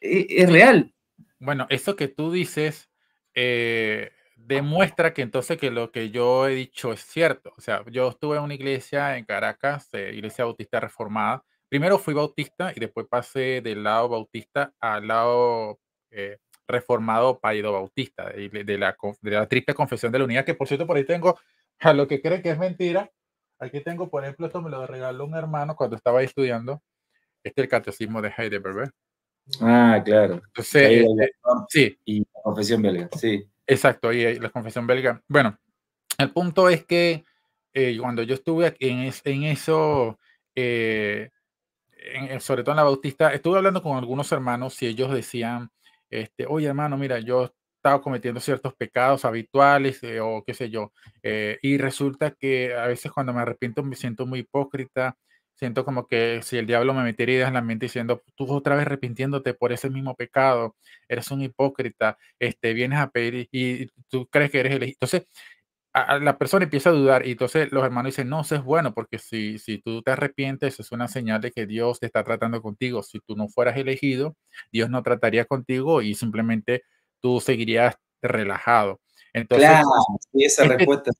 E, es, real. Bueno, eso que tú dices eh, demuestra que entonces que lo que yo he dicho es cierto. O sea, yo estuve en una iglesia en Caracas, eh, iglesia bautista reformada. Primero fui bautista y después pasé del lado bautista al lado eh, reformado paido bautista, de, la, de la triste confesión de la unidad, que por cierto por ahí tengo, a lo que cree que es mentira, aquí tengo, por ejemplo, esto me lo regaló un hermano cuando estaba estudiando, este es el catecismo de Heidegger, Ah, claro. Entonces, este, sí. Y la confesión belga, sí. Exacto, y la confesión belga. Bueno, el punto es que eh, cuando yo estuve eh, en, en eso, sobre todo en la Bautista, estuve hablando con algunos hermanos y ellos decían, este, oye hermano, mira, yo estaba cometiendo ciertos pecados habituales eh, o qué sé yo, y resulta que a veces cuando me arrepiento me siento muy hipócrita, Siento como que si el diablo me metiera ideas en la mente diciendo, tú otra vez arrepintiéndote por ese mismo pecado, eres un hipócrita, este, vienes a pedir y, tú crees que eres elegido. Entonces, a, la persona empieza a dudar y entonces los hermanos dicen, no, eso es bueno, porque si, tú te arrepientes, es una señal de que Dios te está tratando contigo. Si tú no fueras elegido, Dios no trataría contigo y simplemente tú seguirías relajado. Entonces, claro, y esa este respuesta.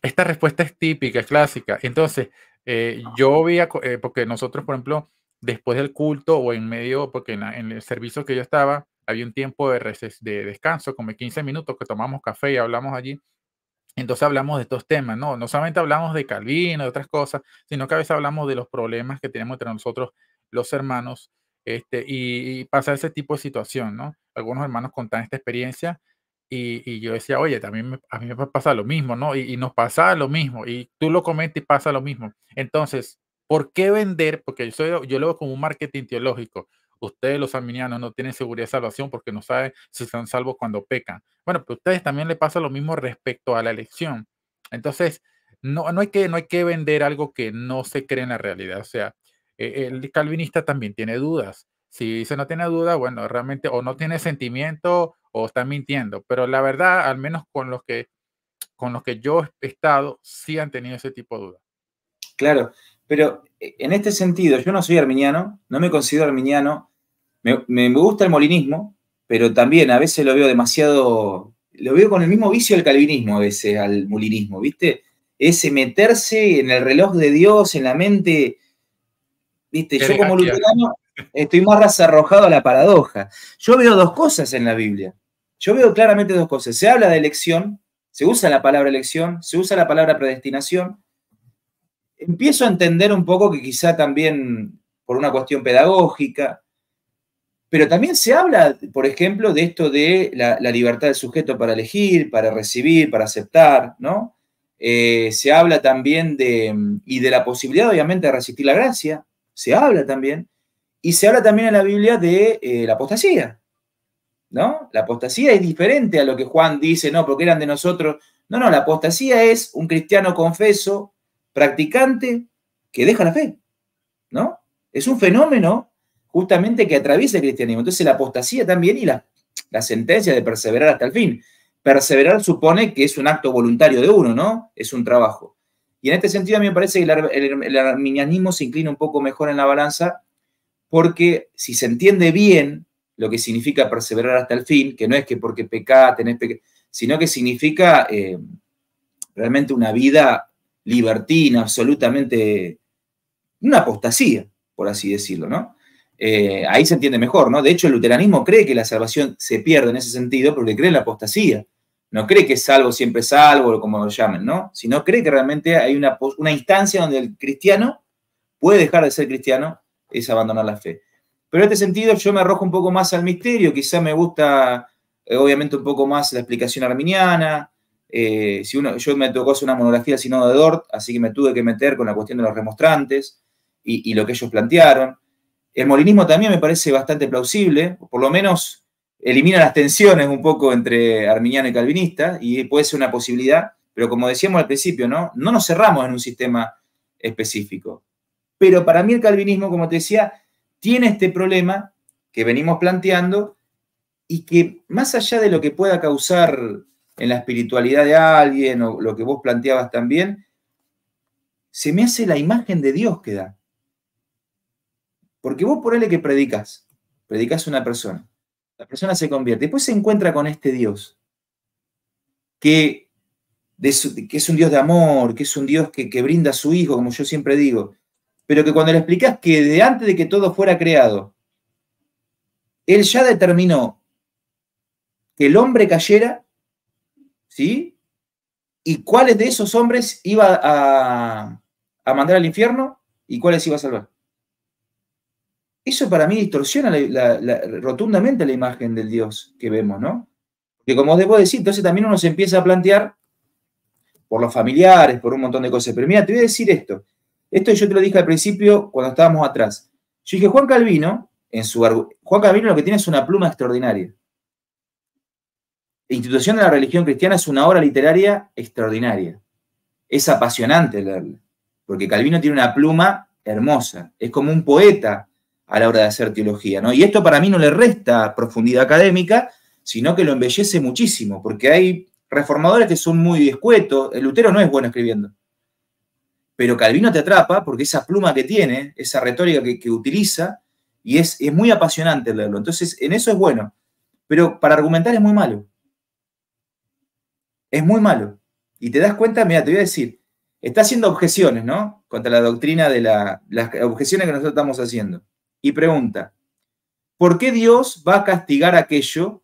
Esta respuesta es típica, es clásica. Entonces, eh, yo vi, eh, porque nosotros, por ejemplo, después del culto o en medio, porque en, el servicio que yo estaba, había un tiempo de, de descanso, como 15 minutos que tomamos café y hablamos allí. Entonces hablamos de estos temas, ¿no? No solamente hablamos de Calvino, de otras cosas, sino que a veces hablamos de los problemas que tenemos entre nosotros los hermanos este, y, y pasa ese tipo de situación, ¿no? Algunos hermanos contan esta experiencia y, yo decía, oye, también a mí me pasa lo mismo, ¿no? Y, nos pasa lo mismo, y tú lo comentas y pasa lo mismo. Entonces, ¿por qué vender? Porque yo, soy, yo lo veo como un marketing teológico. Ustedes, los arminianos, no tienen seguridad de salvación porque no saben si están salvos cuando pecan. Bueno, pero a ustedes también le pasa lo mismo respecto a la elección. Entonces, no, no, hay, que, no hay que vender algo que no se cree en la realidad. O sea, e, el calvinista también tiene dudas. Si se no tiene duda, bueno, realmente o no tiene sentimiento o están mintiendo, pero la verdad, al menos con los que, con los que yo he estado, sí han tenido ese tipo de dudas. Claro, pero eh, en este sentido, yo no soy arminiano, no me considero arminiano, me, gusta el molinismo, pero también a veces lo veo demasiado, lo veo con el mismo vicio del calvinismo a veces, al molinismo, ¿viste? Ese meterse en el reloj de Dios, en la mente, ¿viste? Yo como luterano estoy más arrojado a la paradoja. Yo veo dos cosas en la Biblia yo veo claramente dos cosas. Se habla de elección, se usa la palabra elección, se usa la palabra predestinación. Empiezo a entender un poco que quizá también por una cuestión pedagógica, pero también se habla, por ejemplo, de esto de la, libertad del sujeto para elegir, para recibir, para aceptar, ¿no? Eh, se habla también de, y de la posibilidad, obviamente, de resistir la gracia, se habla también, y se habla también en la Biblia de eh, la apostasía, la apostasía es diferente a lo que Juan dice, no, porque eran de nosotros. No, no, la apostasía es un cristiano confeso, practicante, que deja la fe, ¿no? Es un fenómeno justamente que atraviesa el cristianismo. Entonces la apostasía también y la, la sentencia de perseverar hasta el fin. Perseverar supone que es un acto voluntario de uno, ¿no? Es un trabajo. Y en este sentido a mí me parece que el arminianismo se inclina un poco mejor en la balanza porque si se entiende bien lo que significa perseverar hasta el fin, que no es que porque pecá tenés pecado, sino que significa eh, realmente una vida libertina, absolutamente una apostasía, por así decirlo, ¿no? Eh, ahí se entiende mejor, ¿no? De hecho, el luteranismo cree que la salvación se pierde en ese sentido porque cree en la apostasía. No cree que es salvo siempre es salvo, como lo llamen, ¿no? Sino cree que realmente hay una instancia donde el cristiano puede dejar de ser cristiano, es abandonar la fe. Pero en este sentido yo me arrojo un poco más al misterio, quizá me gusta eh, obviamente un poco más la explicación arminiana. Eh, si uno, yo me tocó hacer una monografía sino de Dort, así que me tuve que meter con la cuestión de los remostrantes y, y lo que ellos plantearon. El molinismo también me parece bastante plausible, por lo menos elimina las tensiones un poco entre arminiano y calvinista, y puede ser una posibilidad, pero como decíamos al principio, ¿no? No nos cerramos en un sistema específico. Pero para mí el calvinismo, como te decía, tiene este problema que venimos planteando y que más allá de lo que pueda causar en la espiritualidad de alguien o lo que vos planteabas también, se me hace la imagen de Dios que da. Porque vos por es que predicas, predicas a una persona, la persona se convierte, después se encuentra con este Dios, que, que es un Dios de amor, que es un Dios que, que brinda a su hijo, como yo siempre digo, pero que cuando le explicas que de antes de que todo fuera creado, él ya determinó que el hombre cayera, ¿sí? Y cuáles de esos hombres iba a, mandar al infierno y cuáles iba a salvar. Eso para mí distorsiona rotundamente la imagen del Dios que vemos, ¿no? Que como os debo decir, entonces también uno se empieza a plantear por los familiares, por un montón de cosas. Pero mira, te voy a decir esto. Esto yo te lo dije al principio cuando estábamos atrás. Yo dije, Juan Calvino, en su Juan Calvino lo que tiene es una pluma extraordinaria. La institución de la religión cristiana es una obra literaria extraordinaria. Es apasionante leerla, porque Calvino tiene una pluma hermosa, es como un poeta a la hora de hacer teología, ¿no? Y esto para mí no le resta profundidad académica, sino que lo embellece muchísimo, porque hay reformadores que son muy discuetos, el Lutero no es bueno escribiendo pero Calvino te atrapa porque esa pluma que tiene, esa retórica que, utiliza, y es, es, muy apasionante leerlo. Entonces, en eso es bueno, pero para argumentar es muy malo. Es muy malo. Y te das cuenta, mira, te voy a decir, está haciendo objeciones, ¿no? Contra la doctrina de la, las objeciones que nosotros estamos haciendo. Y pregunta, ¿por qué Dios va a castigar aquello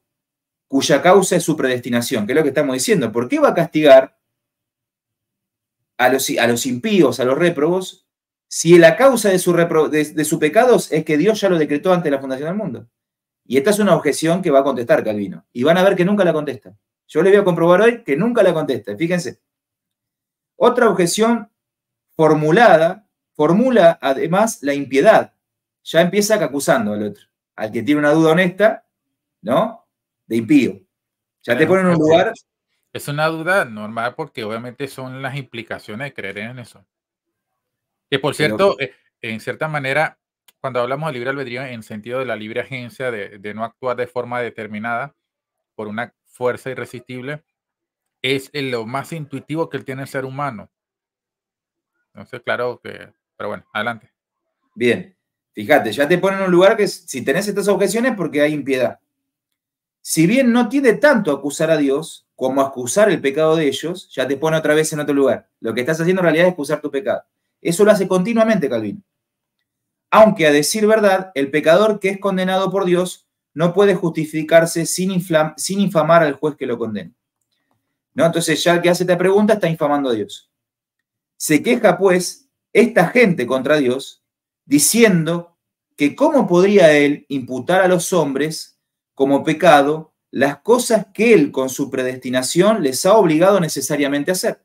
cuya causa es su predestinación? Que es lo que estamos diciendo. ¿Por qué va a castigar a los, impíos, a los réprobos, si la causa de, su de, sus pecados es que Dios ya lo decretó antes de la fundación del mundo. Y esta es una objeción que va a contestar Calvino. Y van a ver que nunca la contesta. Yo le voy a comprobar hoy que nunca la contesta. Fíjense. Otra objeción formulada, formula además la impiedad. Ya empieza acusando al otro. Al que tiene una duda honesta, ¿no? De impío. Ya te pone en un lugar es una duda normal porque obviamente son las implicaciones de creer en eso. Que por cierto, eh, en cierta manera, cuando hablamos de libre albedrío en sentido de la libre agencia, de, no actuar de forma determinada por una fuerza irresistible, es lo más intuitivo que tiene el ser humano. Entonces, claro que, pero bueno, adelante. Bien, fíjate, ya te ponen en un lugar que si tenés estas objeciones porque hay impiedad si bien no tiene tanto acusar a Dios como acusar el pecado de ellos, ya te pone otra vez en otro lugar. Lo que estás haciendo en realidad es acusar tu pecado. Eso lo hace continuamente Calvino. Aunque a decir verdad, el pecador que es condenado por Dios no puede justificarse sin, sin infamar al juez que lo condena. ¿No? Entonces ya el que hace esta pregunta está infamando a Dios. Se queja pues esta gente contra Dios diciendo que cómo podría él imputar a los hombres como pecado las cosas que Él con su predestinación les ha obligado necesariamente a hacer.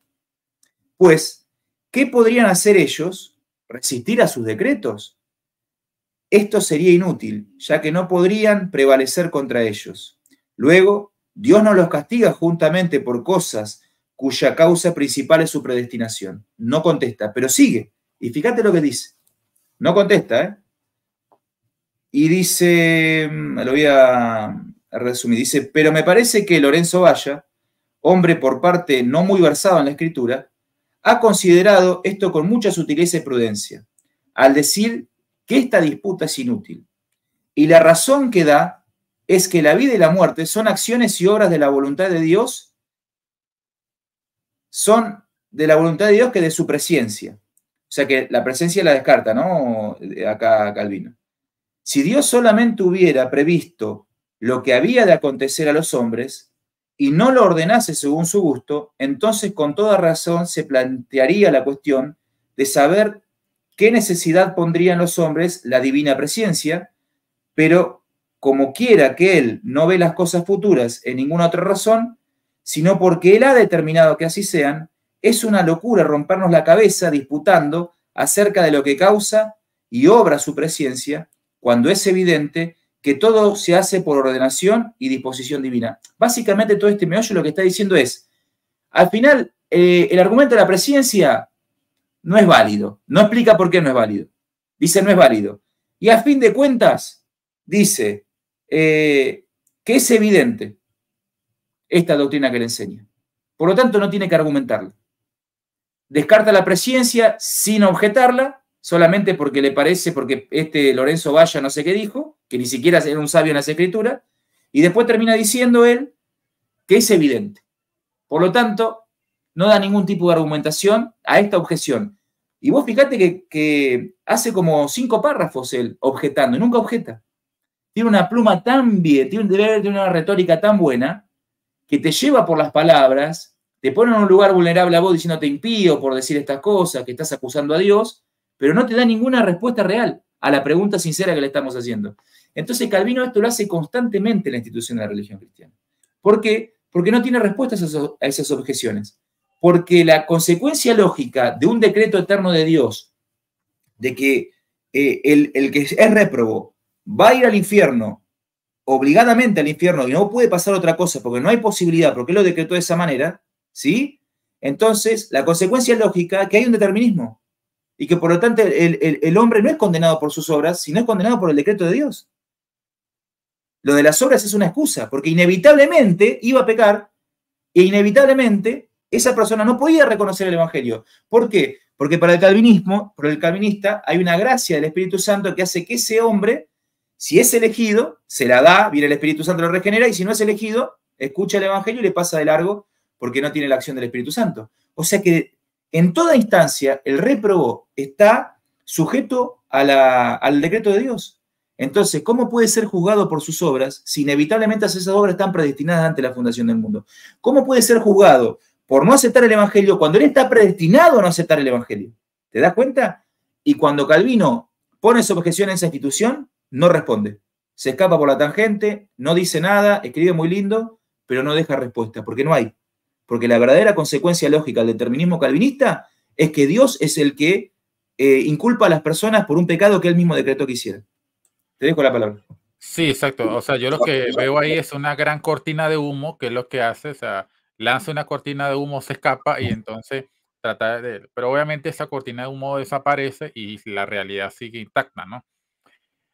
Pues, ¿qué podrían hacer ellos? Resistir a sus decretos. Esto sería inútil, ya que no podrían prevalecer contra ellos. Luego, Dios no los castiga juntamente por cosas cuya causa principal es su predestinación. No contesta, pero sigue. Y fíjate lo que dice. No contesta, ¿eh? Y dice, mm, lo voy a resumir, dice, pero me parece que Lorenzo Valla, hombre por parte no muy versado en la escritura, ha considerado esto con mucha sutileza y prudencia, al decir que esta disputa es inútil. Y la razón que da es que la vida y la muerte son acciones y obras de la voluntad de Dios, son de la voluntad de Dios que de su presencia. O sea que la presencia la descarta, ¿no? Eh, acá Calvino. Si Dios solamente hubiera previsto lo que había de acontecer a los hombres y no lo ordenase según su gusto, entonces con toda razón se plantearía la cuestión de saber qué necesidad pondrían los hombres la divina presencia, pero como quiera que Él no ve las cosas futuras en ninguna otra razón, sino porque Él ha determinado que así sean, es una locura rompernos la cabeza disputando acerca de lo que causa y obra su presencia, cuando es evidente que todo se hace por ordenación y disposición divina. Básicamente todo este meollo lo que está diciendo es, al final eh, el argumento de la presidencia no es válido, no explica por qué no es válido, dice no es válido. Y a fin de cuentas dice eh, que es evidente esta doctrina que le enseña. Por lo tanto, no tiene que argumentarla. Descarta la presidencia sin objetarla solamente porque le parece, porque este Lorenzo Valla no sé qué dijo, que ni siquiera era un sabio en las escrituras, y después termina diciendo él que es evidente. Por lo tanto, no da ningún tipo de argumentación a esta objeción. Y vos fíjate que, hace como cinco párrafos él objetando, y nunca objeta. Tiene una pluma tan bien, tiene, tiene una retórica tan buena, que te lleva por las palabras, te pone en un lugar vulnerable a vos diciéndote impío por decir estas cosas, que estás acusando a Dios, pero no te da ninguna respuesta real a la pregunta sincera que le estamos haciendo. Entonces Calvino esto lo hace constantemente en la institución de la religión cristiana. ¿Por qué? Porque no tiene respuestas a esas objeciones. Porque la consecuencia lógica de un decreto eterno de Dios, de que eh, el, el que es réprobo va a ir al infierno, obligadamente al infierno, y no puede pasar otra cosa, porque no hay posibilidad, porque lo decretó de esa manera, ¿sí? Entonces, la consecuencia lógica es que hay un determinismo y que por lo tanto el, hombre no es condenado por sus obras, sino es condenado por el decreto de Dios. Lo de las obras es una excusa, porque inevitablemente iba a pecar e inevitablemente esa persona no podía reconocer el Evangelio. ¿Por qué? Porque para el calvinismo, para el calvinista, hay una gracia del Espíritu Santo que hace que ese hombre, si es elegido, se la da, viene el Espíritu Santo, lo regenera, y si no es elegido, escucha el Evangelio y le pasa de largo porque no tiene la acción del Espíritu Santo. O sea que en toda instancia, el reprobó está sujeto al decreto de Dios. Entonces, ¿cómo puede ser juzgado por sus obras si inevitablemente esas obras están predestinadas ante la fundación del mundo? ¿Cómo puede ser juzgado por no aceptar el Evangelio cuando él está predestinado a no aceptar el Evangelio? ¿Te das cuenta? Y cuando Calvino pone su objeción a esa institución, no responde. Se escapa por la tangente, no dice nada, escribe muy lindo, pero no deja respuesta, porque no hay. Porque la verdadera consecuencia lógica del determinismo calvinista es que Dios es el que eh, inculpa a las personas por un pecado que él mismo decretó que hiciera. Te dejo la palabra. Sí, exacto. O sea, yo lo que veo ahí es una gran cortina de humo, que es lo que hace, o sea, lanza una cortina de humo, se escapa y entonces trata de... Pero obviamente esa cortina de humo desaparece y la realidad sigue intacta, ¿no?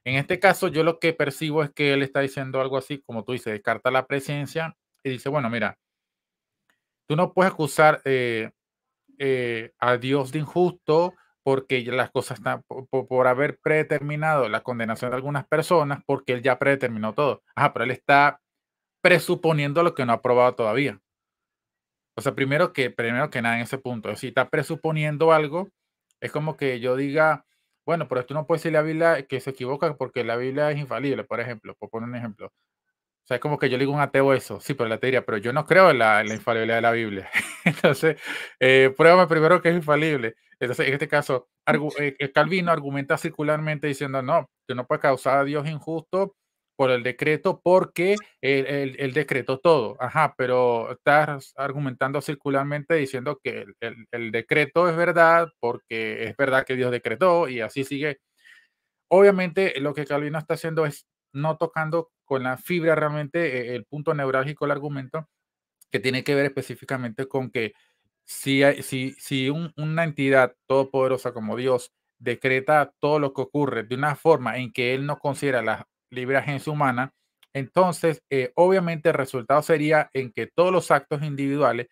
En este caso, yo lo que percibo es que él está diciendo algo así, como tú dices, descarta la presencia y dice, bueno, mira, Tú no puedes acusar eh, eh, a Dios de injusto porque las cosas están por, haber predeterminado la condenación de algunas personas porque él ya predeterminó todo. Ajá, pero él está presuponiendo lo que no ha probado todavía. O sea, primero que, primero que nada en ese punto, si está presuponiendo algo, es como que yo diga, bueno, pero tú no puedes decir la Biblia que se equivoca porque la Biblia es infalible, por ejemplo, por poner un ejemplo. O sea, es como que yo le digo un ateo eso, sí, pero la teoría, pero yo no creo en la, infalibilidad de la Biblia. Entonces, eh, pruébame primero que es infalible. Entonces, en este caso, eh, Calvino argumenta circularmente diciendo, no, que no puede causar a Dios injusto por el decreto porque él, decretó todo. Ajá, pero estás argumentando circularmente diciendo que el decreto es verdad porque es verdad que Dios decretó y así sigue. Obviamente, lo que Calvino está haciendo es no tocando con la fibra realmente, e, el punto neurálgico del argumento, que tiene que ver específicamente con que si, si, una entidad todopoderosa como Dios decreta todo lo que ocurre de una forma en que Él no considera la libre agencia humana, entonces eh, obviamente el resultado sería en que todos los actos individuales,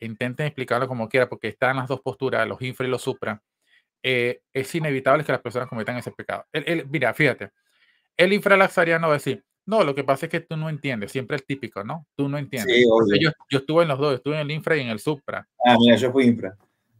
intenten explicarlo como quiera, porque están las dos posturas, los infra y los supra, eh, es inevitable que las personas cometan ese pecado. El, mira, fíjate, el infralaxariano va a decir, no, lo que pasa es que tú no entiendes, siempre es típico, ¿no? Tú no entiendes. yo, yo, estuve en los dos, estuve en el infra y en el supra. Ah, mira, yo fui infra.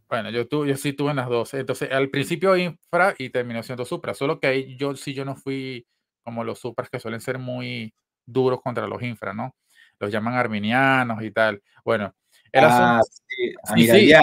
Bueno, yo, yo sí estuve en las dos. Entonces, al principio infra y terminó siendo supra, solo que ahí yo sí yo no fui como los supras que suelen ser muy duros contra los infra, ¿no? Los llaman arminianos y tal. Bueno, el ah, asunto... sí, sí, sí.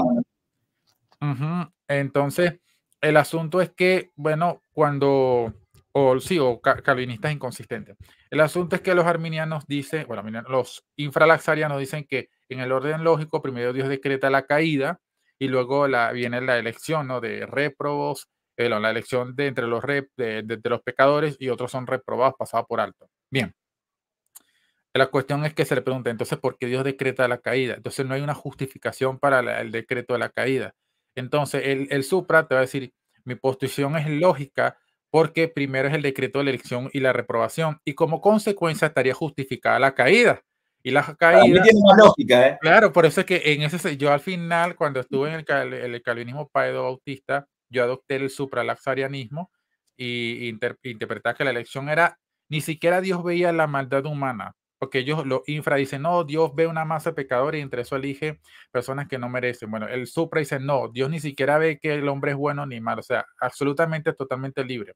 Entonces, el asunto es que, bueno, cuando o sí, o calvinistas inconsistentes. El asunto es que los arminianos dicen, bueno, los infralaxarianos dicen que en el orden lógico, primero Dios decreta la caída y luego la, viene la elección ¿no? de reprobos, eh, la elección de entre los, de, los pecadores y otros son reprobados, pasados por alto. Bien. La cuestión es que se le pregunta entonces por qué Dios decreta la caída. Entonces no hay una justificación para el decreto de la caída. Entonces el, el supra te va a decir, mi posición es lógica porque primero es el decreto de la elección y la reprobación, y como consecuencia estaría justificada la caída. Y la caída... ¿eh? Claro, por eso es que en ese, yo al final, cuando estuve en el, el calvinismo paedo-bautista, yo adopté el supralaxarianismo y interpreté que la elección era. Ni siquiera Dios veía la maldad humana, que ellos, lo infra dicen, no, Dios ve una masa pecadora y entre eso elige personas que no merecen. Bueno, el supra dice, no, Dios ni siquiera ve que el hombre es bueno ni mal, o sea, absolutamente, totalmente libre.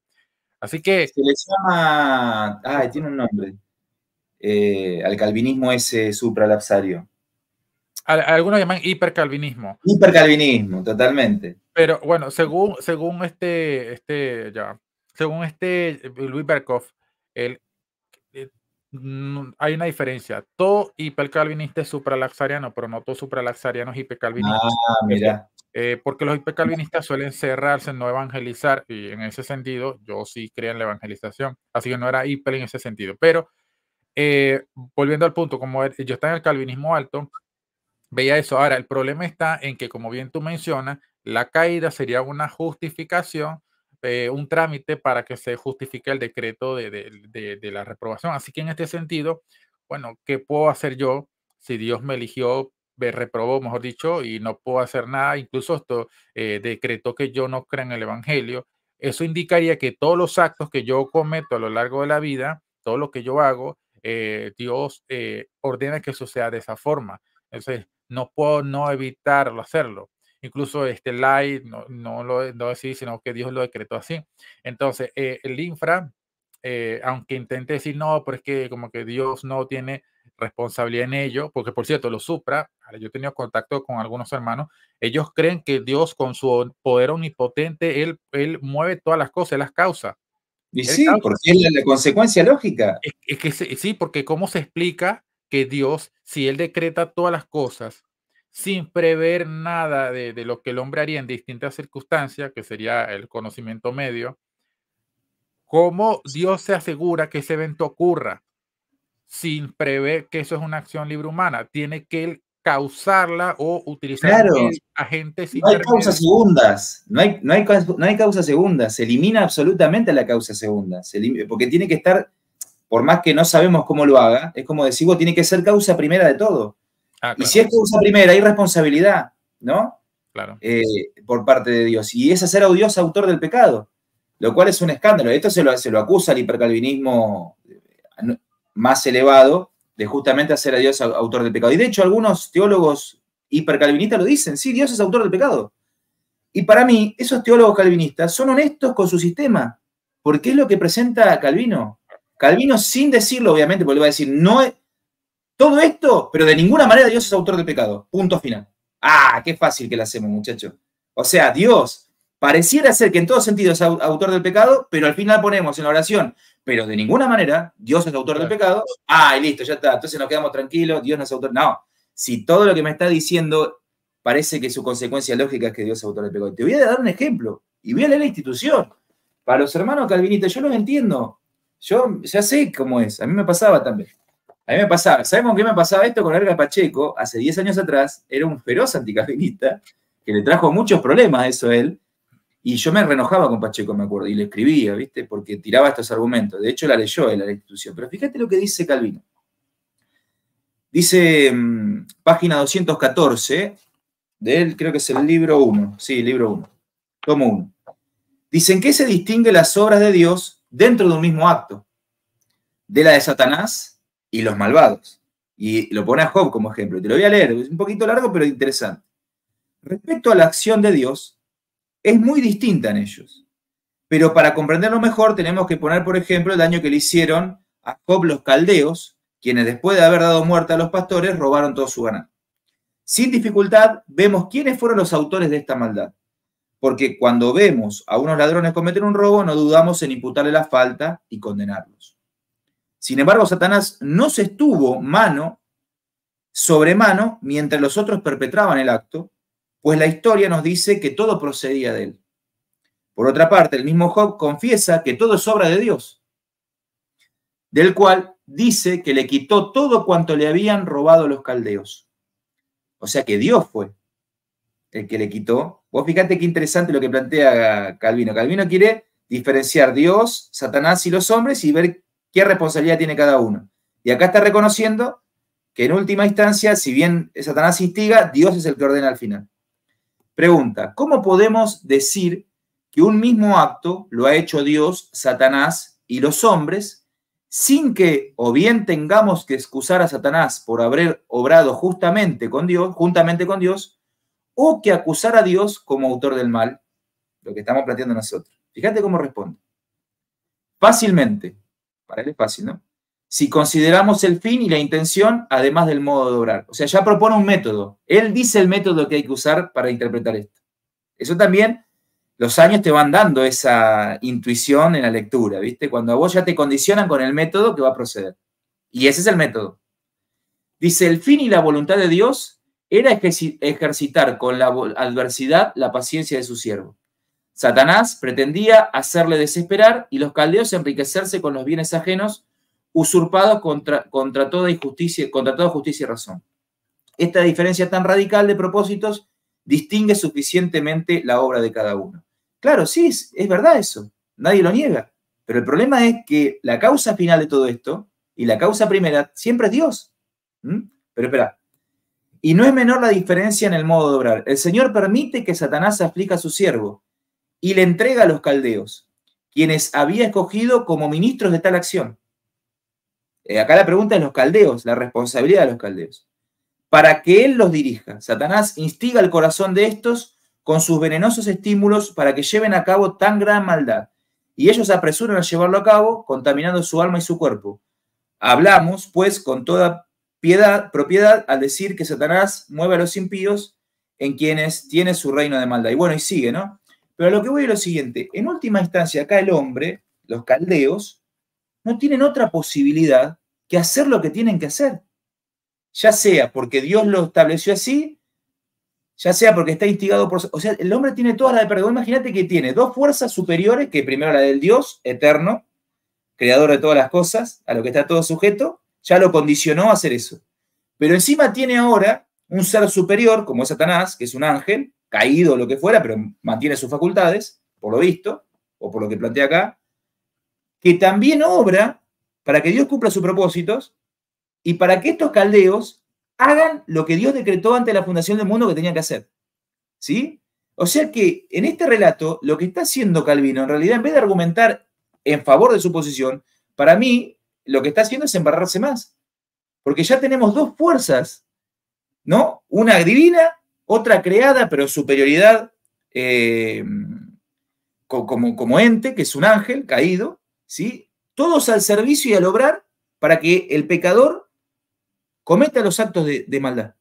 Así que... Se le llama, tiene un nombre, eh, al calvinismo ese supralapsario. Algunos llaman hipercalvinismo. Hipercalvinismo, totalmente. Pero bueno, según, según este, este, ya, según este eh, Luis Berkoff, el Mm, hay una diferencia. Todo hipercalvinista es supralaxariano, pero no todo supralaxariano es hipercalvinista. Ah, mira. Eh, porque los hipercalvinistas suelen cerrarse, no evangelizar, y en ese sentido yo sí creía en la evangelización, así que no era hiper en ese sentido. Pero eh, volviendo al punto, como er, yo estaba en el calvinismo alto, veía eso. Ahora, el problema está en que, como bien tú mencionas, la caída sería una justificación este, un trámite para que se justifique el decreto de, la reprobación. Así que en este sentido, bueno, ¿qué puedo hacer yo si Dios me eligió, me reprobó, mejor dicho, y no puedo hacer nada? Incluso esto eh, decretó que yo no crea en el Evangelio. Eso indicaría que todos los actos que yo cometo a lo largo de la vida, todo lo que yo hago, eh, Dios eh, ordena que eso sea de esa forma. Entonces, no puedo no evitarlo hacerlo. Incluso este light no, no lo no así, sino que Dios lo decretó así. Entonces, eh, el infra, eh, aunque intente decir no, pero es que como que Dios no tiene responsabilidad en ello, porque por cierto, los supra, ah, yo he tenido contacto con algunos hermanos, ellos creen que Dios con su poder omnipotente, él, él mueve todas las cosas, las causa. Y sí, porque es la, consecuencia lógica. es que sí, porque cómo se explica que Dios, si él decreta todas las cosas, sin prever nada de, lo que el hombre haría en distintas circunstancias, que sería el conocimiento medio, ¿cómo Dios se asegura que ese evento ocurra sin prever que eso es una acción libre humana? Tiene que causarla o utilizar claro. agentes. No hay causas segundas, no hay, no hay, causas segundas, se elimina absolutamente la causa segunda, porque tiene que estar, por más que no sabemos cómo lo haga, es como decir, tiene que ser causa primera de todo. Ah, y si es usa primera, hay responsabilidad, ¿no? Claro. Eh, por parte de Dios. Y es hacer a Dios autor del pecado, lo cual es un escándalo. Esto se lo, se lo acusa al hipercalvinismo eh, más elevado de justamente hacer a Dios autor del pecado. Y de hecho, algunos teólogos hipercalvinistas lo dicen, sí, Dios es autor del pecado. Y para mí, esos teólogos calvinistas son honestos con su sistema, porque es lo que presenta Calvino. Calvino, sin decirlo, obviamente, porque le va a decir, no, todo esto, pero de ninguna manera Dios es autor del pecado. Punto final. Ah, qué fácil que lo hacemos, muchachos. O sea, Dios pareciera ser que en todo sentido es autor del pecado, pero al final ponemos en la oración, pero de ninguna manera Dios es autor del pecado. Ah, y listo, ya está. Entonces nos quedamos tranquilos, Dios no es autor. No, si todo lo que me está diciendo parece que su consecuencia lógica es que Dios es autor del pecado. Te voy a dar un ejemplo y voy a leer la institución. Para los hermanos calvinistas, yo los entiendo. Yo ya sé cómo es, a mí me pasaba también. A mí me pasaba, ¿saben con qué me pasaba esto? Con Erga Pacheco, hace 10 años atrás, era un feroz anticafinista que le trajo muchos problemas a eso a él, y yo me renojaba con Pacheco, me acuerdo, y le escribía, ¿viste? Porque tiraba estos argumentos. De hecho, la leyó él la institución. Pero fíjate lo que dice Calvino. Dice, mm, página 214, de él creo que es el libro 1, sí, libro 1, tomo 1. Dicen que se distingue las obras de Dios dentro de un mismo acto, de la de Satanás y los malvados. Y lo pone a Job como ejemplo. Te lo voy a leer, es un poquito largo, pero interesante. Respecto a la acción de Dios, es muy distinta en ellos. Pero para comprenderlo mejor tenemos que poner, por ejemplo, el daño que le hicieron a Job los caldeos, quienes después de haber dado muerte a los pastores robaron todo su ganado. Sin dificultad vemos quiénes fueron los autores de esta maldad. Porque cuando vemos a unos ladrones cometer un robo, no dudamos en imputarle la falta y condenarlos. Sin embargo, Satanás no se estuvo mano sobre mano mientras los otros perpetraban el acto, pues la historia nos dice que todo procedía de él. Por otra parte, el mismo Job confiesa que todo es obra de Dios, del cual dice que le quitó todo cuanto le habían robado los caldeos. O sea que Dios fue el que le quitó. Vos fíjate qué interesante lo que plantea Calvino. Calvino quiere diferenciar Dios, Satanás y los hombres y ver qué responsabilidad tiene cada uno. Y acá está reconociendo que en última instancia, si bien Satanás instiga, Dios es el que ordena al final. Pregunta, ¿cómo podemos decir que un mismo acto lo ha hecho Dios, Satanás y los hombres sin que o bien tengamos que excusar a Satanás por haber obrado justamente con Dios, juntamente con Dios, o que acusar a Dios como autor del mal, lo que estamos planteando nosotros. Fíjate cómo responde. Fácilmente, para el espacio, ¿no? Si consideramos el fin y la intención, además del modo de obrar. O sea, ya propone un método. Él dice el método que hay que usar para interpretar esto. Eso también, los años te van dando esa intuición en la lectura, ¿viste? Cuando a vos ya te condicionan con el método que va a proceder. Y ese es el método. Dice, el fin y la voluntad de Dios era ejercitar con la adversidad la paciencia de su siervo. Satanás pretendía hacerle desesperar y los caldeos enriquecerse con los bienes ajenos usurpados contra, contra, toda, injusticia, contra toda justicia y razón. Esta diferencia tan radical de propósitos distingue suficientemente la obra de cada uno. Claro, sí, es, verdad eso, nadie lo niega, pero el problema es que la causa final de todo esto y la causa primera siempre es Dios. Pero espera, y no es menor la diferencia en el modo de obrar. El Señor permite que Satanás aplique a su siervo y le entrega a los caldeos, quienes había escogido como ministros de tal acción. Eh, acá la pregunta es los caldeos, la responsabilidad de los caldeos. Para que él los dirija, Satanás instiga el corazón de estos con sus venenosos estímulos para que lleven a cabo tan gran maldad. Y ellos apresuran a llevarlo a cabo, contaminando su alma y su cuerpo. Hablamos, pues, con toda piedad, propiedad al decir que Satanás mueve a los impíos en quienes tiene su reino de maldad. Y bueno, y sigue, ¿no? Pero a lo que voy es lo siguiente, en última instancia acá el hombre, los caldeos, no tienen otra posibilidad que hacer lo que tienen que hacer. Ya sea porque Dios lo estableció así, ya sea porque está instigado por... O sea, el hombre tiene toda la de perdón. Imagínate que tiene dos fuerzas superiores, que primero la del Dios eterno, creador de todas las cosas, a lo que está todo sujeto, ya lo condicionó a hacer eso. Pero encima tiene ahora un ser superior, como es Satanás, que es un ángel, caído o lo que fuera, pero mantiene sus facultades, por lo visto, o por lo que plantea acá, que también obra para que Dios cumpla sus propósitos y para que estos caldeos hagan lo que Dios decretó ante la fundación del mundo que tenían que hacer. ¿Sí? O sea que en este relato, lo que está haciendo Calvino, en realidad, en vez de argumentar en favor de su posición, para mí lo que está haciendo es embarrarse más. Porque ya tenemos dos fuerzas, ¿no? Una divina otra creada, pero superioridad eh, como, ente, que es un ángel caído, ¿sí? Todos al servicio y al obrar para que el pecador cometa los actos de, de maldad.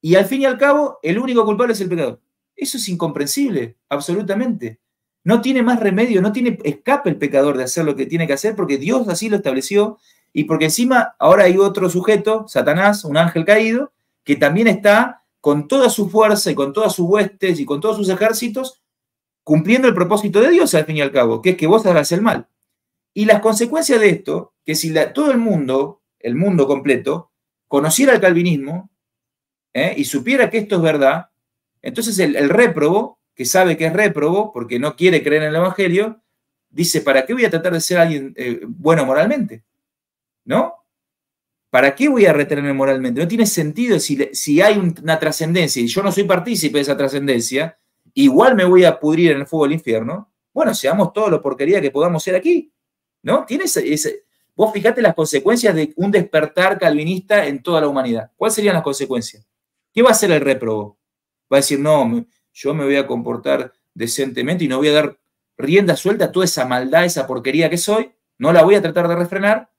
Y al fin y al cabo, el único culpable es el pecador. Eso es incomprensible, absolutamente. No tiene más remedio, no tiene escape el pecador de hacer lo que tiene que hacer porque Dios así lo estableció y porque encima ahora hay otro sujeto, Satanás, un ángel caído, que también está con toda su fuerza y con todas sus huestes y con todos sus ejércitos, cumpliendo el propósito de Dios al fin y al cabo, que es que vos hagas el mal. Y las consecuencias de esto, que si todo el mundo, el mundo completo, conociera el calvinismo ¿eh? y supiera que esto es verdad, entonces el, réprobo, que sabe que es réprobo porque no quiere creer en el Evangelio, dice, ¿para qué voy a tratar de ser alguien eh, bueno moralmente? ¿No? ¿Para qué voy a retenerme moralmente? No tiene sentido si, hay una trascendencia y yo no soy partícipe de esa trascendencia, igual me voy a pudrir en el fuego del infierno. Bueno, seamos todos lo porquería que podamos ser aquí. ¿No? Tienes vos fijate las consecuencias de un despertar calvinista en toda la humanidad. ¿Cuáles serían las consecuencias? ¿Qué va a hacer el réprobo? Va a decir, no, yo me voy a comportar decentemente y no voy a dar rienda suelta a toda esa maldad, esa porquería que soy, no la voy a tratar de refrenar,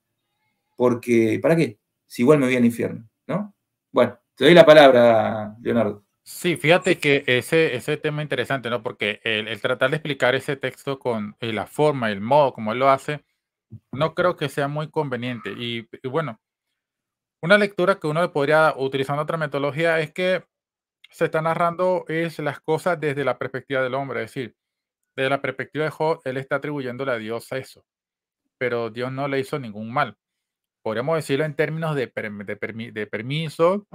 porque, ¿para qué? si igual me voy al infierno, ¿no? Bueno, te doy la palabra, Leonardo. Sí, fíjate que ese, ese tema es interesante, ¿no? Porque el, tratar de explicar ese texto con la forma, el modo como él lo hace, no creo que sea muy conveniente. Y, bueno, una lectura que uno podría, utilizando otra metodología, es que se está narrando es las cosas desde la perspectiva del hombre, es decir, desde la perspectiva de Job, él está atribuyéndole a Dios eso, pero Dios no le hizo ningún mal podríamos decirlo en términos de, permiso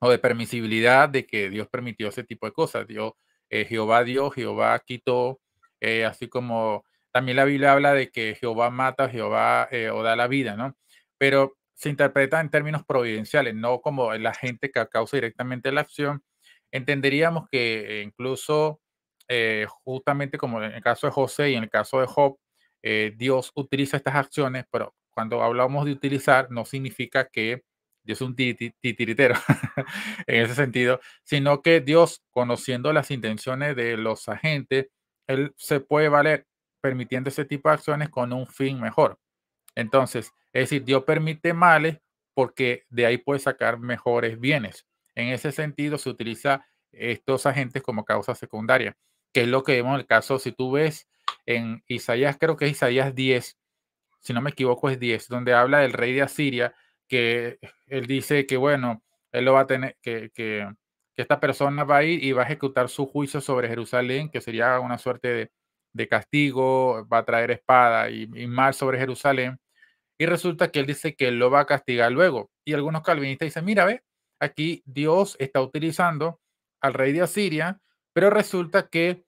o de permisibilidad de que Dios permitió ese tipo de cosas. Dios, eh, Jehová dio, Jehová quitó, eh, así como también la Biblia habla de que Jehová mata, Jehová eh, o da la vida, ¿no? Pero se interpreta en términos providenciales, no como la gente que causa directamente la acción. Entenderíamos que incluso justamente como en el caso de José y en el caso de Job, Dios utiliza estas acciones, pero cuando hablamos de utilizar, no significa que Dios es un titiritero en ese sentido, sino que Dios, conociendo las intenciones de los agentes, Él se puede valer permitiendo ese tipo de acciones con un fin mejor. Entonces, es decir, Dios permite males porque de ahí puede sacar mejores bienes. En ese sentido, se utiliza estos agentes como causa secundaria, que es lo que vemos en el caso, si tú ves en Isaías, creo que es Isaías 10, si no me equivoco es 10, donde habla del rey de Asiria, que él dice que bueno, él lo va a tener, que, que, esta persona va a ir y va a ejecutar su juicio sobre Jerusalén, que sería una suerte de, castigo, va a traer espada y, y mal sobre Jerusalén. Y resulta que él dice que él lo va a castigar luego. Y algunos calvinistas dicen, mira, ve, aquí Dios está utilizando al rey de Asiria, pero resulta que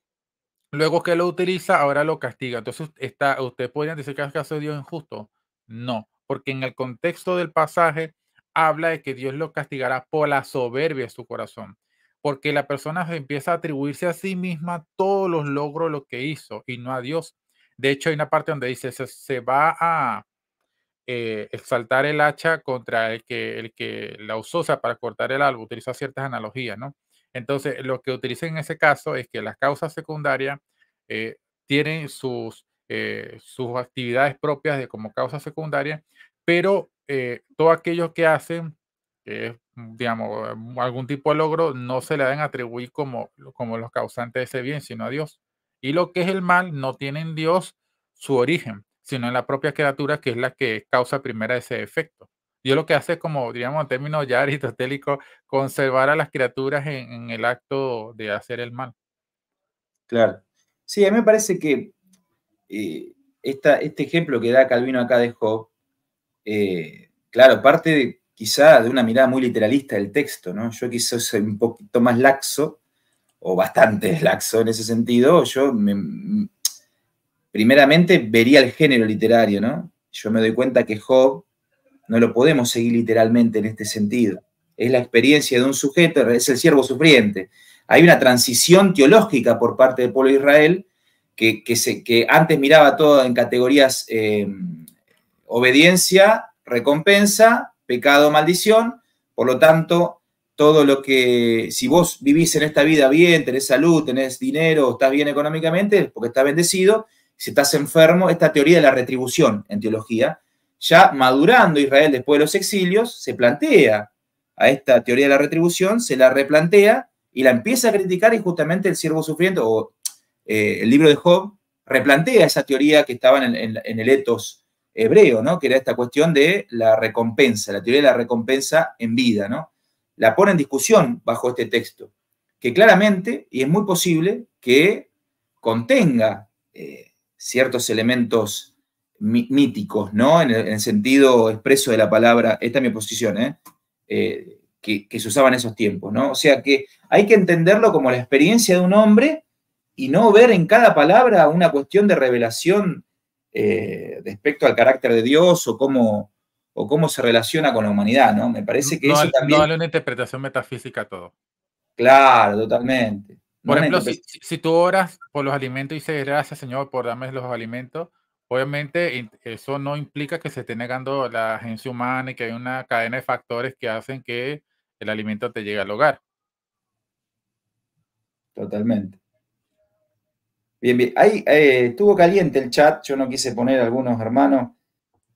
Luego que lo utiliza, ahora lo castiga. Entonces, está, usted podría decir que es caso de Dios injusto. No, porque en el contexto del pasaje habla de que Dios lo castigará por la soberbia de su corazón, porque la persona empieza a atribuirse a sí misma todos los logros, lo que hizo, y no a Dios. De hecho, hay una parte donde dice, se, va a eh, exaltar el hacha contra el que, el que la usó, sea, para cortar el árbol, utiliza ciertas analogías, ¿no? Entonces, lo que utilizan en ese caso es que las causas secundarias eh, tienen sus, eh, sus actividades propias de como causa secundaria, pero eh, todo aquello que hacen, mm, digamos, mm, algún tipo de logro, no se le deben atribuir como, como los causantes de ese bien, sino a Dios. Y lo que es el mal no tiene en Dios su origen, sino en la propia criatura que es la que causa primera ese efecto yo lo que hace es como, diríamos en términos ya aristotélicos, conservar a las criaturas en, el acto de hacer el mal. Claro. Sí, a mí me parece que eh, este ejemplo que da Calvino acá de Job, eh, claro, parte quizá de una mirada muy literalista del texto, ¿no? Yo quizás soy un poquito más laxo, o bastante laxo en ese sentido, yo primeramente vería el género literario, ¿no? Yo me doy cuenta que Job no lo podemos seguir literalmente en este sentido. Es la experiencia de un sujeto, es el siervo sufriente. Hay una transición teológica por parte del pueblo de Israel que, se, que antes miraba todo en categorías eh, obediencia, recompensa, pecado, maldición. Por lo tanto, todo lo que, si vos vivís en esta vida bien, tenés salud, tenés dinero, estás bien económicamente, porque estás bendecido, si estás enfermo, esta teoría de la retribución en teología, ya madurando Israel después de los exilios, se plantea a esta teoría de la retribución, se la replantea y la empieza a criticar y justamente el siervo sufriendo, o eh, el libro de Job, replantea esa teoría que estaba en, el etos hebreo, ¿no? que era esta cuestión de la recompensa, la teoría de la recompensa en vida. ¿no? La pone en discusión bajo este texto, que claramente, y es muy posible, que contenga eh, ciertos elementos míticos, ¿no? En el, sentido expreso de la palabra, esta es mi posición, ¿eh? Eh, que, se usaba en esos tiempos, ¿no? O sea que hay que entenderlo como la experiencia de un hombre y no ver en cada palabra una cuestión de revelación respecto eh, al carácter de Dios o cómo, o cómo se relaciona con la humanidad, ¿no? Me parece que eso también... No una interpretación metafísica todo. Claro, totalmente. Por ejemplo, si, si, tú oras por los alimentos y dices gracias, Señor, por darme los alimentos, Obviamente, eso no implica que se esté negando la agencia humana y que hay una cadena de factores que hacen que el alimento te llegue al hogar. Totalmente. Bien, bien. Ahí eh, estuvo caliente el chat, yo no quise poner algunos hermanos.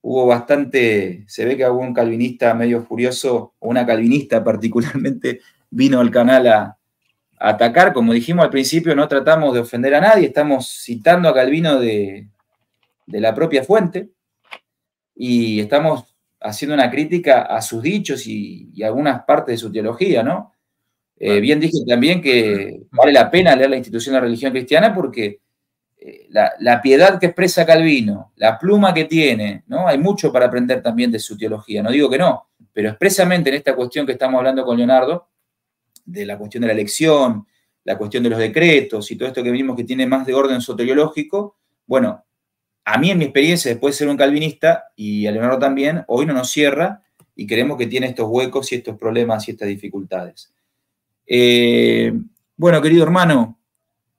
Hubo bastante, se ve que algún calvinista medio furioso, o una calvinista particularmente, vino al canal a atacar. Como dijimos al principio, no tratamos de ofender a nadie, estamos citando a Calvino de, de la propia fuente y estamos haciendo una crítica a sus dichos y, a algunas partes de su teología, ¿no? Eh, bien dije también que vale la pena leer la institución de la religión cristiana porque eh, la, la, piedad que expresa Calvino, la pluma que tiene, ¿no? Hay mucho para aprender también de su teología, no digo que no, pero expresamente en esta cuestión que estamos hablando con Leonardo, de la cuestión de la elección, la cuestión de los decretos y todo esto que vimos que tiene más de orden soteriológico, bueno, a mí en mi experiencia, después de ser un calvinista, y a Leonardo también, hoy no nos cierra y creemos que tiene estos huecos y estos problemas y estas dificultades. Eh, bueno, querido hermano,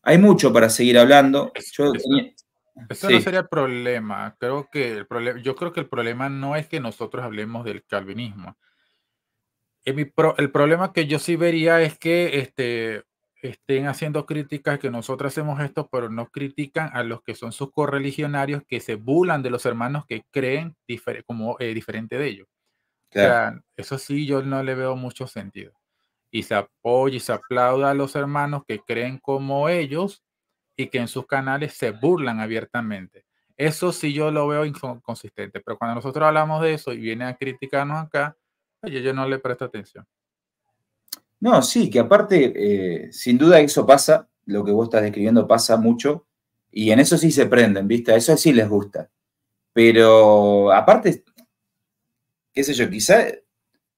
hay mucho para seguir hablando. Yo eso, no sería el problema. Creo que el problema, yo creo que el problema no es que nosotros hablemos del calvinismo. El, el problema que yo sí vería es que este, estén haciendo críticas que nosotros hacemos esto, pero no critican a los que son sus correligionarios que se burlan de los hermanos que creen como eh, diferente de ellos. eso sí, yo no le veo mucho sentido. Y se apoya y se aplauda a los hermanos que creen como ellos y que en sus canales se burlan abiertamente. Eso sí yo lo veo inconsistente, pero cuando nosotros hablamos de eso y viene a criticarnos acá, yo, yo no le presto atención. No, sí, que aparte, eh, sin duda eso pasa, lo que vos estás describiendo pasa mucho, y en eso sí se prenden, ¿viste? eso sí les gusta. Pero aparte, qué sé yo, quizá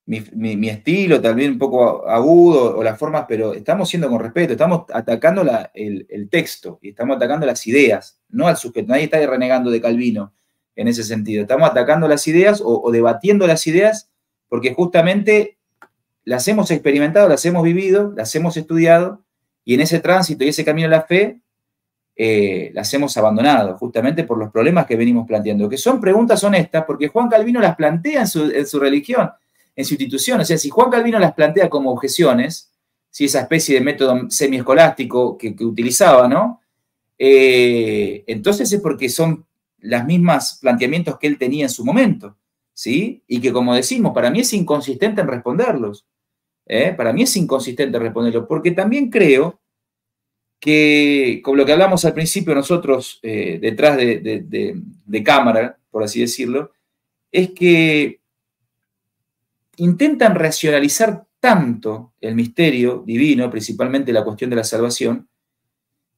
mi, estilo también un poco agudo o las formas, pero estamos siendo con respeto, estamos atacando el, texto y estamos atacando las ideas, no al sujeto. Nadie está renegando de Calvino en ese sentido. Estamos atacando las ideas o debatiendo las ideas porque justamente las hemos experimentado, las hemos vivido, las hemos estudiado, y en ese tránsito y ese camino a la fe, eh, las hemos abandonado, justamente por los problemas que venimos planteando, que son preguntas honestas, porque Juan Calvino las plantea en su, religión, en su institución. O sea, si Juan Calvino las plantea como objeciones, si esa especie de método semiescolástico que, que utilizaba, ¿no? Eh, entonces es porque son las mismas planteamientos que él tenía en su momento. ¿sí? Y que como decimos, para mí es inconsistente en responderlos. ¿eh? Para mí es inconsistente responderlos, porque también creo que, con lo que hablamos al principio nosotros eh, detrás de, cámara, por así decirlo, es que intentan racionalizar tanto el misterio divino, principalmente la cuestión de la salvación,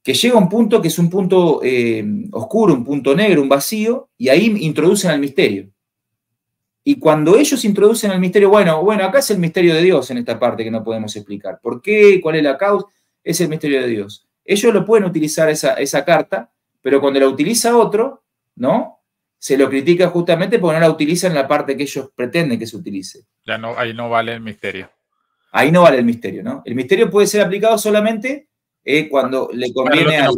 que llega un punto que es un punto eh, oscuro, un punto negro, un vacío, y ahí introducen al misterio. Y cuando ellos introducen el misterio, bueno, bueno, acá es el misterio de Dios en esta parte que no podemos explicar. ¿Por qué? ¿Cuál es la causa? Es el misterio de Dios. Ellos lo pueden utilizar esa, carta, pero cuando la utiliza otro, ¿no? Se lo critica justamente porque no la utiliza en la parte que ellos pretenden que se utilice. Ya no, ahí no vale el misterio. Ahí no vale el misterio, ¿no? El misterio puede ser aplicado solamente eh, cuando le conviene a...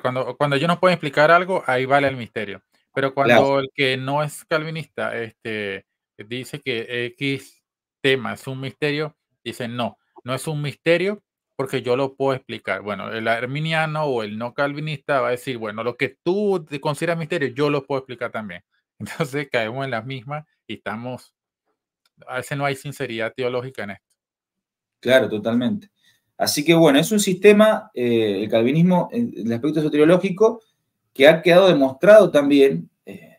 Cuando, cuando ellos no puedo explicar algo, ahí vale el misterio. Pero cuando el que no es calvinista este, dice que X tema es un misterio, dicen no, no es un misterio porque yo lo puedo explicar. Bueno, el arminiano o el no calvinista va a decir, bueno, lo que tú consideras misterio, yo lo puedo explicar también. Entonces caemos en las mismas y estamos, a veces no hay sinceridad teológica en esto. Claro, totalmente. Así que bueno, es un sistema, eh, el calvinismo, en el aspecto soteriológico, que ha quedado demostrado también, eh,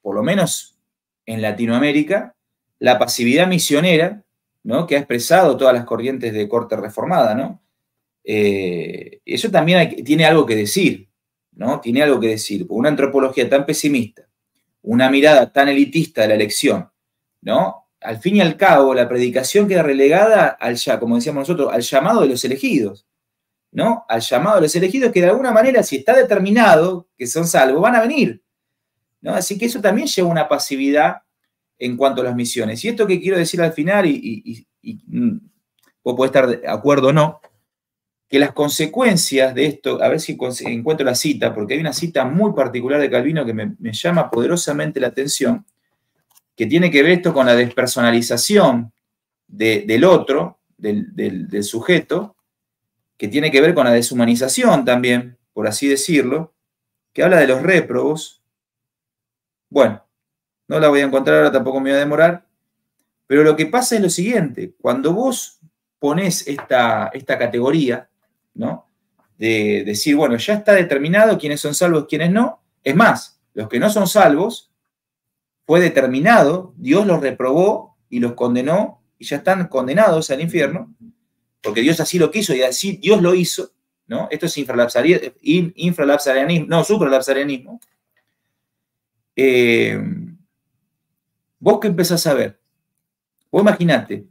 por lo menos en Latinoamérica, la pasividad misionera, ¿no? Que ha expresado todas las corrientes de corte reformada, ¿no? Eh, eso también tiene algo que decir, ¿no? Tiene algo que decir. Una antropología tan pesimista, una mirada tan elitista de la elección, ¿no? Al fin y al cabo, la predicación queda relegada al ya, como decíamos nosotros, al llamado de los elegidos. Al llamado de los elegidos que de alguna manera, si está determinado que son salvos, van a venir. Así que eso también lleva una pasividad en cuanto a las misiones. Y esto que quiero decir al final, y, mm, vos podés estar de acuerdo o no, que las consecuencias de esto, a ver si encuentro la cita, porque hay una cita muy particular de Calvino que me, llama poderosamente la atención, que tiene que ver esto con la despersonalización del otro, del sujeto, que tiene que ver con la deshumanización también, por así decirlo, que habla de los reprobos, Bueno, no la voy a encontrar ahora, tampoco me voy a demorar, pero lo que pasa es lo siguiente, cuando vos ponés esta, esta categoría, ¿no? De decir, bueno, ya está determinado quiénes son salvos, quiénes no, es más, los que no son salvos, fue determinado, Dios los reprobó y los condenó y ya están condenados al infierno, porque Dios así lo quiso y así Dios lo hizo, ¿no? Esto es infralapsarianismo, no, supralapsarianismo. Eh, ¿Vos qué empezás a ver? Vos imaginate,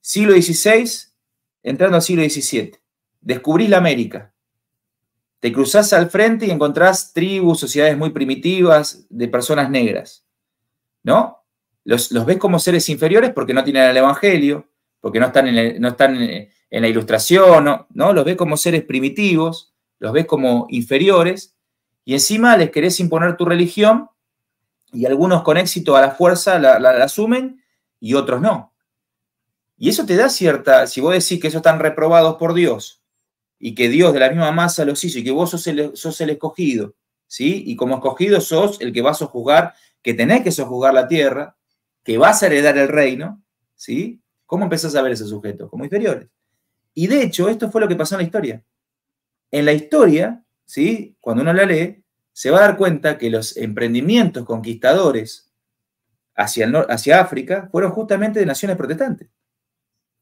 siglo XVI, entrando al siglo XVII, descubrís la América, te cruzás al frente y encontrás tribus, sociedades muy primitivas de personas negras, ¿no? Los, los ves como seres inferiores porque no tienen el Evangelio, porque no están en, no están eh, en la ilustración, ¿no? Los ves como seres primitivos, los ves como inferiores, y encima les querés imponer tu religión, y algunos con éxito a la fuerza la, asumen y otros no. Y eso te da cierta, si vos decís que esos están reprobados por Dios y que Dios de la misma masa los hizo y que vos sos el, sos el escogido, ¿sí? Y como escogido sos el que vas a juzgar, que tenés que sojuzgar la tierra, que vas a heredar el reino, ¿sí? ¿Cómo empezás a ver ese sujeto? Como inferiores. Y de hecho, esto fue lo que pasó en la historia. En la historia, ¿sí? cuando uno la lee, se va a dar cuenta que los emprendimientos conquistadores hacia, hacia África fueron justamente de naciones protestantes.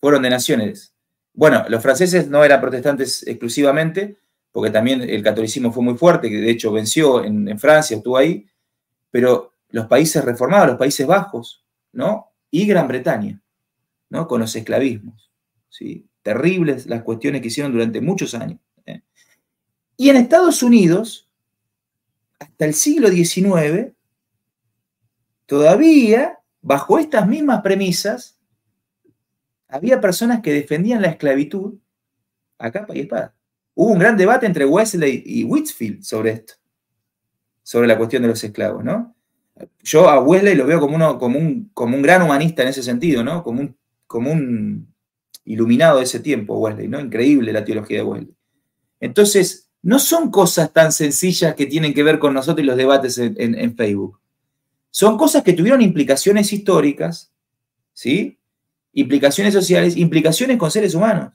Fueron de naciones. Bueno, los franceses no eran protestantes exclusivamente, porque también el catolicismo fue muy fuerte, que de hecho venció en, en Francia, estuvo ahí, pero los países reformados, los Países Bajos, ¿no? Y Gran Bretaña con los esclavismos. ¿sí? Terribles las cuestiones que hicieron durante muchos años. ¿eh? Y en Estados Unidos, hasta el siglo XIX, todavía, bajo estas mismas premisas, había personas que defendían la esclavitud a capa y Hubo un gran debate entre Wesley y Whitfield sobre esto, sobre la cuestión de los esclavos, Yo a Wesley lo veo como, un, gran humanista en ese sentido, Como un como un iluminado de ese tiempo, Wesley, ¿no? Increíble la teología de Wesley. Entonces, no son cosas tan sencillas que tienen que ver con nosotros y los debates en, Facebook. Son cosas que tuvieron implicaciones históricas, ¿sí? Implicaciones sociales, implicaciones con seres humanos.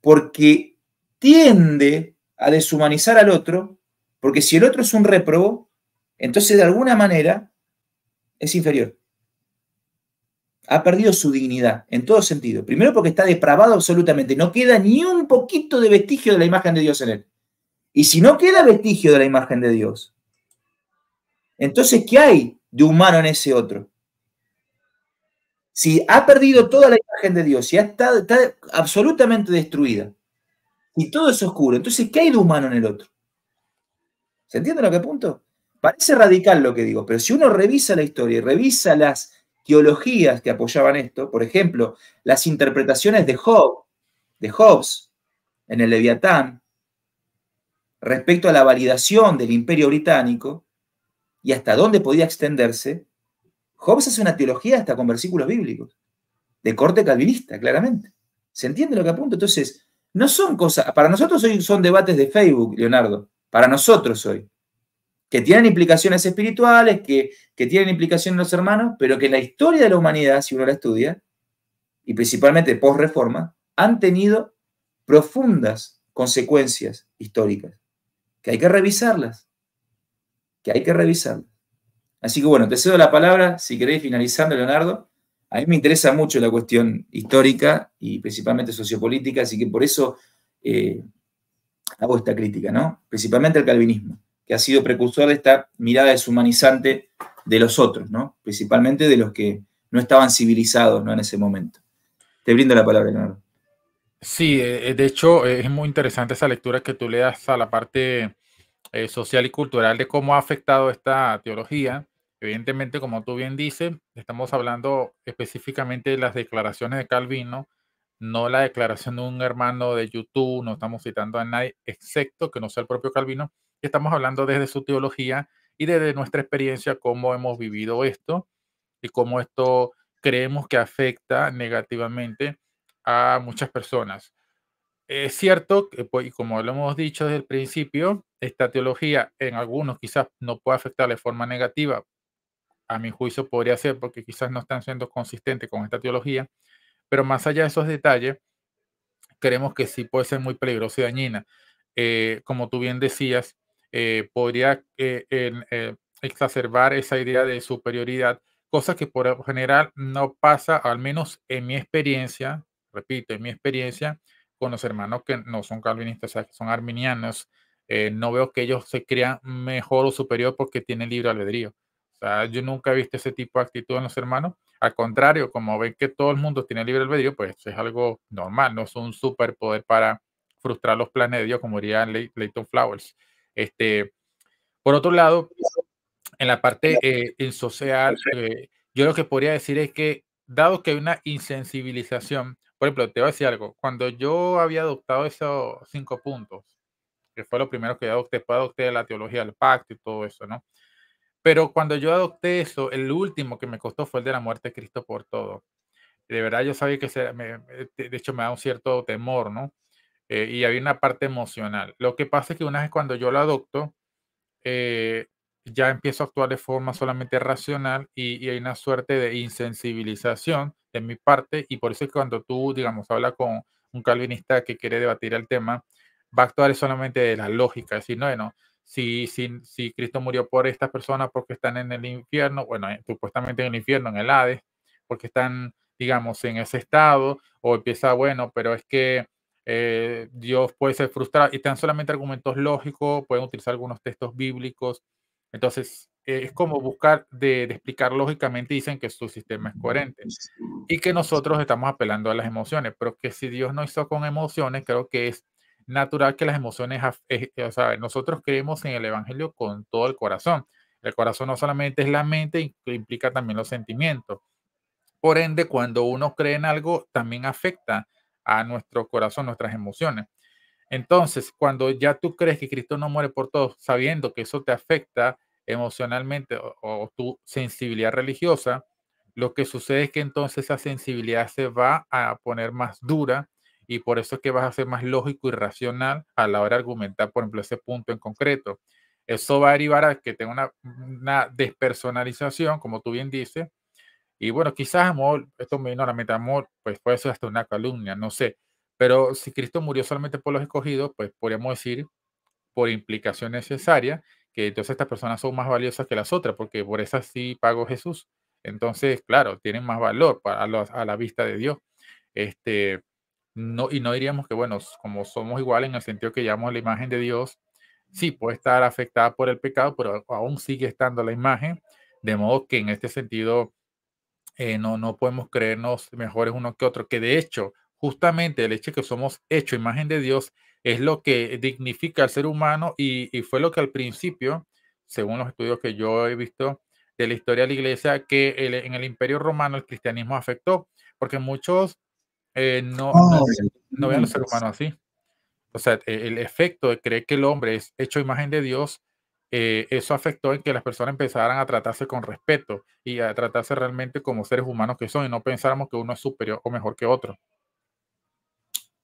Porque tiende a deshumanizar al otro, porque si el otro es un reprobo, entonces de alguna manera es inferior ha perdido su dignidad en todo sentido. Primero porque está depravado absolutamente, no queda ni un poquito de vestigio de la imagen de Dios en él. Y si no queda vestigio de la imagen de Dios, entonces ¿qué hay de humano en ese otro? Si ha perdido toda la imagen de Dios, si ha estado, está absolutamente destruida, y todo es oscuro, entonces ¿qué hay de humano en el otro? ¿Se entiende lo que apunto? Parece radical lo que digo, pero si uno revisa la historia y revisa las teologías que apoyaban esto, por ejemplo, las interpretaciones de Hobbes, en el Leviatán, respecto a la validación del imperio británico y hasta dónde podía extenderse, Hobbes hace una teología hasta con versículos bíblicos, de corte calvinista, claramente. ¿Se entiende lo que apunto? Entonces, no son cosas, para nosotros hoy son debates de Facebook, Leonardo, para nosotros hoy que tienen implicaciones espirituales, que, tienen implicaciones en los hermanos, pero que en la historia de la humanidad, si uno la estudia, y principalmente post-reforma, han tenido profundas consecuencias históricas, que hay que revisarlas, que hay que revisarlas. Así que bueno, te cedo la palabra, si queréis, finalizando, Leonardo. A mí me interesa mucho la cuestión histórica y principalmente sociopolítica, así que por eso eh, hago esta crítica, ¿no? Principalmente al calvinismo que ha sido precursor de esta mirada deshumanizante de los otros, ¿no? principalmente de los que no estaban civilizados ¿no? en ese momento. Te brindo la palabra, Leonardo. Sí, eh, eh, de hecho eh, es muy interesante esa lectura que tú le das a la parte social y cultural de cómo ha afectado esta teología. Evidentemente, como tú bien dices, estamos hablando específicamente de las declaraciones de Calvino, no la declaración de un hermano de YouTube, no estamos citando a nadie, excepto que no sea el propio Calvino, estamos hablando desde su teología y desde nuestra experiencia, cómo hemos vivido esto y cómo esto creemos que afecta negativamente a muchas personas. Es cierto, que, pues, como lo hemos dicho desde el principio, esta teología en algunos quizás no puede afectar de forma negativa, a mi juicio podría ser porque quizás no están siendo consistentes con esta teología, pero más allá de esos detalles, creemos que sí puede ser muy peligrosa y dañina. Eh, como tú bien decías, eh, podría eh, eh, exacerbar esa idea de superioridad, cosa que por general no pasa, al menos en mi experiencia, repito, en mi experiencia con los hermanos que no son calvinistas, son arminianos, no veo que ellos se crean mejor o superior porque tienen libre albedrío. O sea, yo nunca he visto ese tipo de actitud en los hermanos. Al contrario, como ven que todo el mundo tiene libre albedrío, pues es algo normal, no es un superpoder para frustrar los planes de Dios, como diría Leighton Flowers. Este, por otro lado, en la parte eh, social, eh, yo lo que podría decir es que, dado que hay una insensibilización, por ejemplo, te voy a decir algo, cuando yo había adoptado esos cinco puntos, que fue lo primero que adopté, después adopté la teología del pacto y todo eso, ¿no? Pero cuando yo adopté eso, el último que me costó fue el de la muerte de Cristo por todo. De verdad, yo sabía que, se, eh, de hecho, me da un cierto temor, ¿no? Eh, y había una parte emocional. Lo que pasa es que una vez cuando yo lo adopto, eh, ya empiezo a actuar de forma solamente racional y, hay una suerte de insensibilización de mi parte y por eso es que cuando tú, digamos, habla con un calvinista que quiere debatir el tema, va a actuar solamente de la lógica, es decir, no, bueno, si, si, si Cristo murió por estas personas porque están en el infierno, bueno, eh, supuestamente en el infierno, en el Hades, porque están, digamos, en ese estado, o empieza, bueno, pero es que eh, Dios puede ser frustrado y tan solamente argumentos lógicos, pueden utilizar algunos textos bíblicos. Entonces, eh, es como buscar de, explicar lógicamente, dicen que su sistema es coherente y que nosotros estamos apelando a las emociones, pero que si Dios no hizo con emociones, creo que es natural que las emociones, eh, o sea, nosotros creemos en el Evangelio con todo el corazón. El corazón no solamente es la mente, implica también los sentimientos. Por ende, cuando uno cree en algo, también afecta a nuestro corazón, nuestras emociones. Entonces, cuando ya tú crees que Cristo no muere por todos, sabiendo que eso te afecta emocionalmente o, tu sensibilidad religiosa, lo que sucede es que entonces esa sensibilidad se va a poner más dura y por eso es que vas a ser más lógico y racional a la hora de argumentar, por ejemplo, ese punto en concreto. Eso va a derivar a que tenga una despersonalización, como tú bien dices, y bueno, quizás amor, esto me vino a amor, pues puede ser hasta una calumnia, no sé. Pero si Cristo murió solamente por los escogidos, pues podríamos decir, por implicación necesaria, que entonces estas personas son más valiosas que las otras, porque por esas sí pagó Jesús. Entonces, claro, tienen más valor para a la vista de Dios. Este, no, y no diríamos que, bueno, como somos iguales en el sentido que llevamos la imagen de Dios, sí puede estar afectada por el pecado, pero aún sigue estando la imagen, de modo que en este sentido eh, no, no podemos creernos mejores uno que otro, que de hecho, justamente el hecho de que somos hecho imagen de Dios es lo que dignifica al ser humano y, fue lo que al principio, según los estudios que yo he visto de la historia de la iglesia, que en el imperio romano el cristianismo afectó, porque muchos eh, no, no, oh, veían al ser humano así. O sea, e, el efecto de creer que el hombre es hecho imagen de Dios eh, eso afectó en que las personas empezaran a tratarse con respeto y a tratarse realmente como seres humanos que son y no pensáramos que uno es superior o mejor que otro.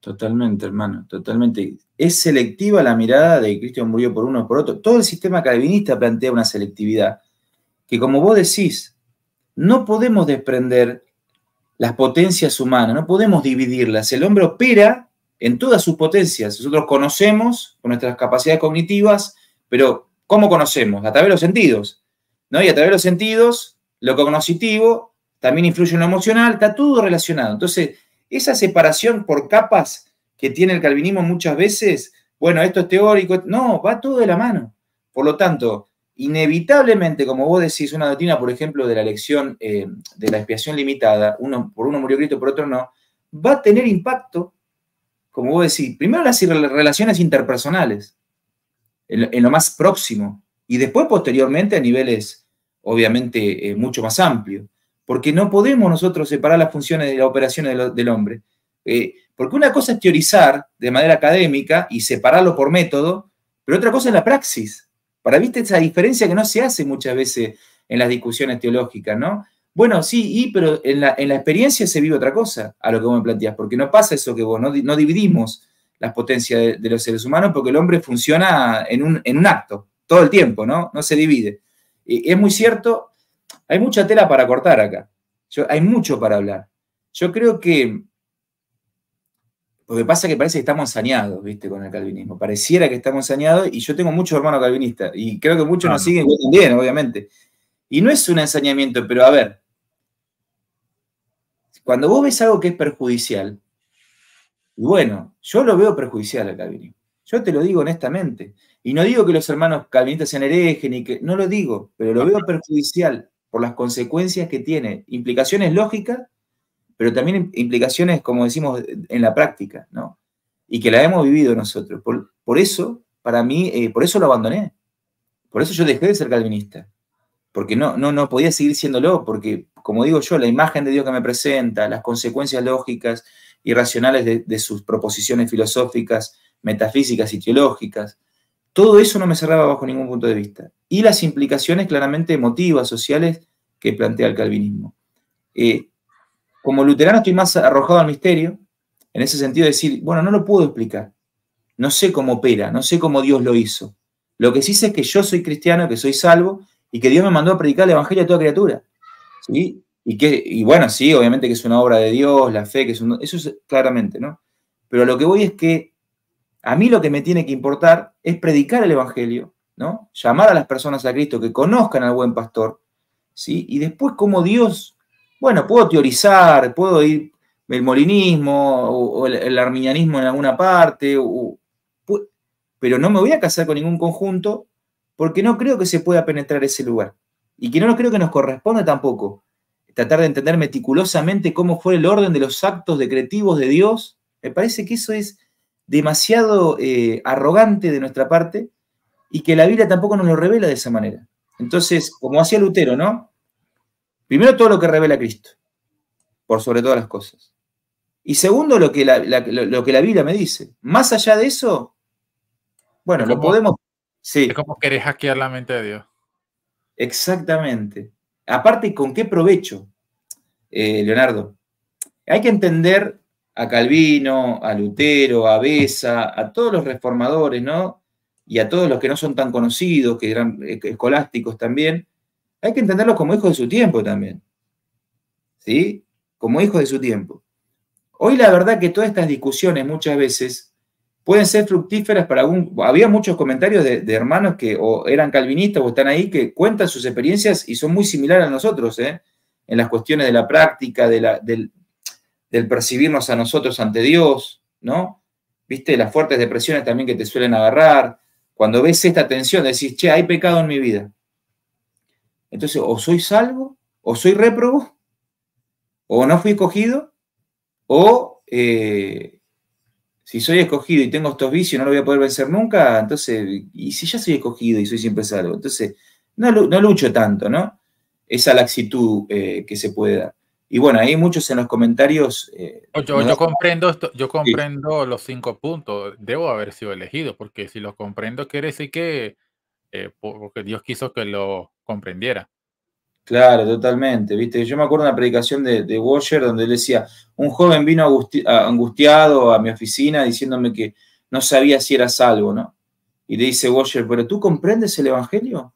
Totalmente, hermano, totalmente. Es selectiva la mirada de Cristian murió por uno o por otro. Todo el sistema calvinista plantea una selectividad que, como vos decís, no podemos desprender las potencias humanas, no podemos dividirlas. El hombre opera en todas sus potencias. Nosotros conocemos con nuestras capacidades cognitivas, pero ¿Cómo conocemos? A través de los sentidos. ¿no? Y a través de los sentidos, lo cognoscitivo también influye en lo emocional, está todo relacionado. Entonces, esa separación por capas que tiene el calvinismo muchas veces, bueno, esto es teórico, no, va todo de la mano. Por lo tanto, inevitablemente, como vos decís, una doctrina, por ejemplo, de la elección eh, de la expiación limitada, uno, por uno murió Cristo, por otro no, va a tener impacto, como vos decís, primero las relaciones interpersonales, en, lo más próximo y después posteriormente a niveles obviamente eh, mucho más amplios, porque no podemos nosotros separar las funciones de las operaciones del hombre. Eh, porque una cosa es teorizar de manera académica y separarlo por método, pero otra cosa es la praxis. Para viste esa diferencia que no se hace muchas veces en las discusiones teológicas, ¿no? Bueno, sí, y, pero en la, experiencia se vive otra cosa a lo que vos me planteás, porque no pasa eso que vos, no, no dividimos las potencias de, los seres humanos, porque el hombre funciona en un, en acto, todo el tiempo, ¿no? No se divide. Y es muy cierto, hay mucha tela para cortar acá, Yo, hay mucho para hablar. Yo creo que, lo que pasa es que parece que estamos saneados, ¿viste? Con el calvinismo, pareciera que estamos saneados, y yo tengo muchos hermanos calvinistas, y creo que muchos ah, nos siguen, bien, obviamente. Y no es un ensañamiento, pero a ver, cuando vos ves algo que es perjudicial, y bueno, yo lo veo perjudicial al calvinismo. Yo te lo digo honestamente. Y no digo que los hermanos calvinistas sean herejes, que. No lo digo, pero lo veo perjudicial por las consecuencias que tiene. Implicaciones lógicas, pero también implicaciones, como decimos, en la práctica, ¿no? Y que la hemos vivido nosotros. Por, por eso, para mí, eh, por eso lo abandoné. Por eso yo dejé de ser calvinista. Porque no, no, no podía seguir siéndolo, porque, como digo yo, la imagen de Dios que me presenta, las consecuencias lógicas, irracionales de, sus proposiciones filosóficas, metafísicas y teológicas. Todo eso no me cerraba bajo ningún punto de vista. Y las implicaciones claramente emotivas, sociales, que plantea el calvinismo. Eh, como luterano estoy más arrojado al misterio, en ese sentido decir, bueno, no lo puedo explicar, no sé cómo opera, no sé cómo Dios lo hizo. Lo que sí sé es que yo soy cristiano, que soy salvo y que Dios me mandó a predicar el Evangelio a toda criatura. ¿sí? Y, que, y bueno, sí, obviamente que es una obra de Dios, la fe, que es eso es claramente, ¿no? Pero lo que voy es que a mí lo que me tiene que importar es predicar el Evangelio, ¿no? Llamar a las personas a Cristo, que conozcan al buen pastor, ¿sí? Y después como Dios, bueno, puedo teorizar, puedo ir el molinismo o, el, arminianismo en alguna parte, pero no me voy a casar con ningún conjunto porque no creo que se pueda penetrar ese lugar. Y que no creo que nos corresponda tampoco tratar de entender meticulosamente cómo fue el orden de los actos decretivos de Dios, me parece que eso es demasiado eh, arrogante de nuestra parte y que la Biblia tampoco nos lo revela de esa manera. Entonces, como hacía Lutero, ¿no? Primero todo lo que revela Cristo, por sobre todas las cosas. Y segundo, lo que la, lo, que la Biblia me dice. Más allá de eso, bueno, lo podemos... Sí. Es como querés hackear la mente de Dios. Exactamente. Aparte, ¿con qué provecho, eh, Leonardo? Hay que entender a Calvino, a Lutero, a Besa, a todos los reformadores, ¿no? Y a todos los que no son tan conocidos, que eran e-, escolásticos también, hay que entenderlos como hijos de su tiempo también. ¿Sí? Como hijos de su tiempo. Hoy la verdad que todas estas discusiones muchas veces pueden ser fructíferas para algún... Había muchos comentarios de, hermanos que o eran calvinistas o están ahí que cuentan sus experiencias y son muy similares a nosotros, ¿eh? en las cuestiones de la práctica, de la, del, percibirnos a nosotros ante Dios, ¿no? Viste, las fuertes depresiones también que te suelen agarrar. Cuando ves esta tensión, decís, che, hay pecado en mi vida. Entonces, o soy salvo, o soy réprobo, o no fui escogido, o eh, si soy escogido y tengo estos vicios, no lo voy a poder vencer nunca, entonces, y si ya soy escogido y soy siempre salvo, entonces, no, no lucho tanto, ¿no? Esa laxitud eh, que se puede dar. Y bueno, hay muchos en los comentarios. Eh, yo, comprendo, yo comprendo los cinco puntos. Debo haber sido elegido, porque si los comprendo, quiere decir que eh, porque Dios quiso que lo comprendiera. Claro, totalmente. Viste, yo me acuerdo de una predicación de, de Washer donde decía, un joven vino angustiado a mi oficina diciéndome que no sabía si era salvo, ¿no? Y le dice Washer, ¿pero tú comprendes el Evangelio?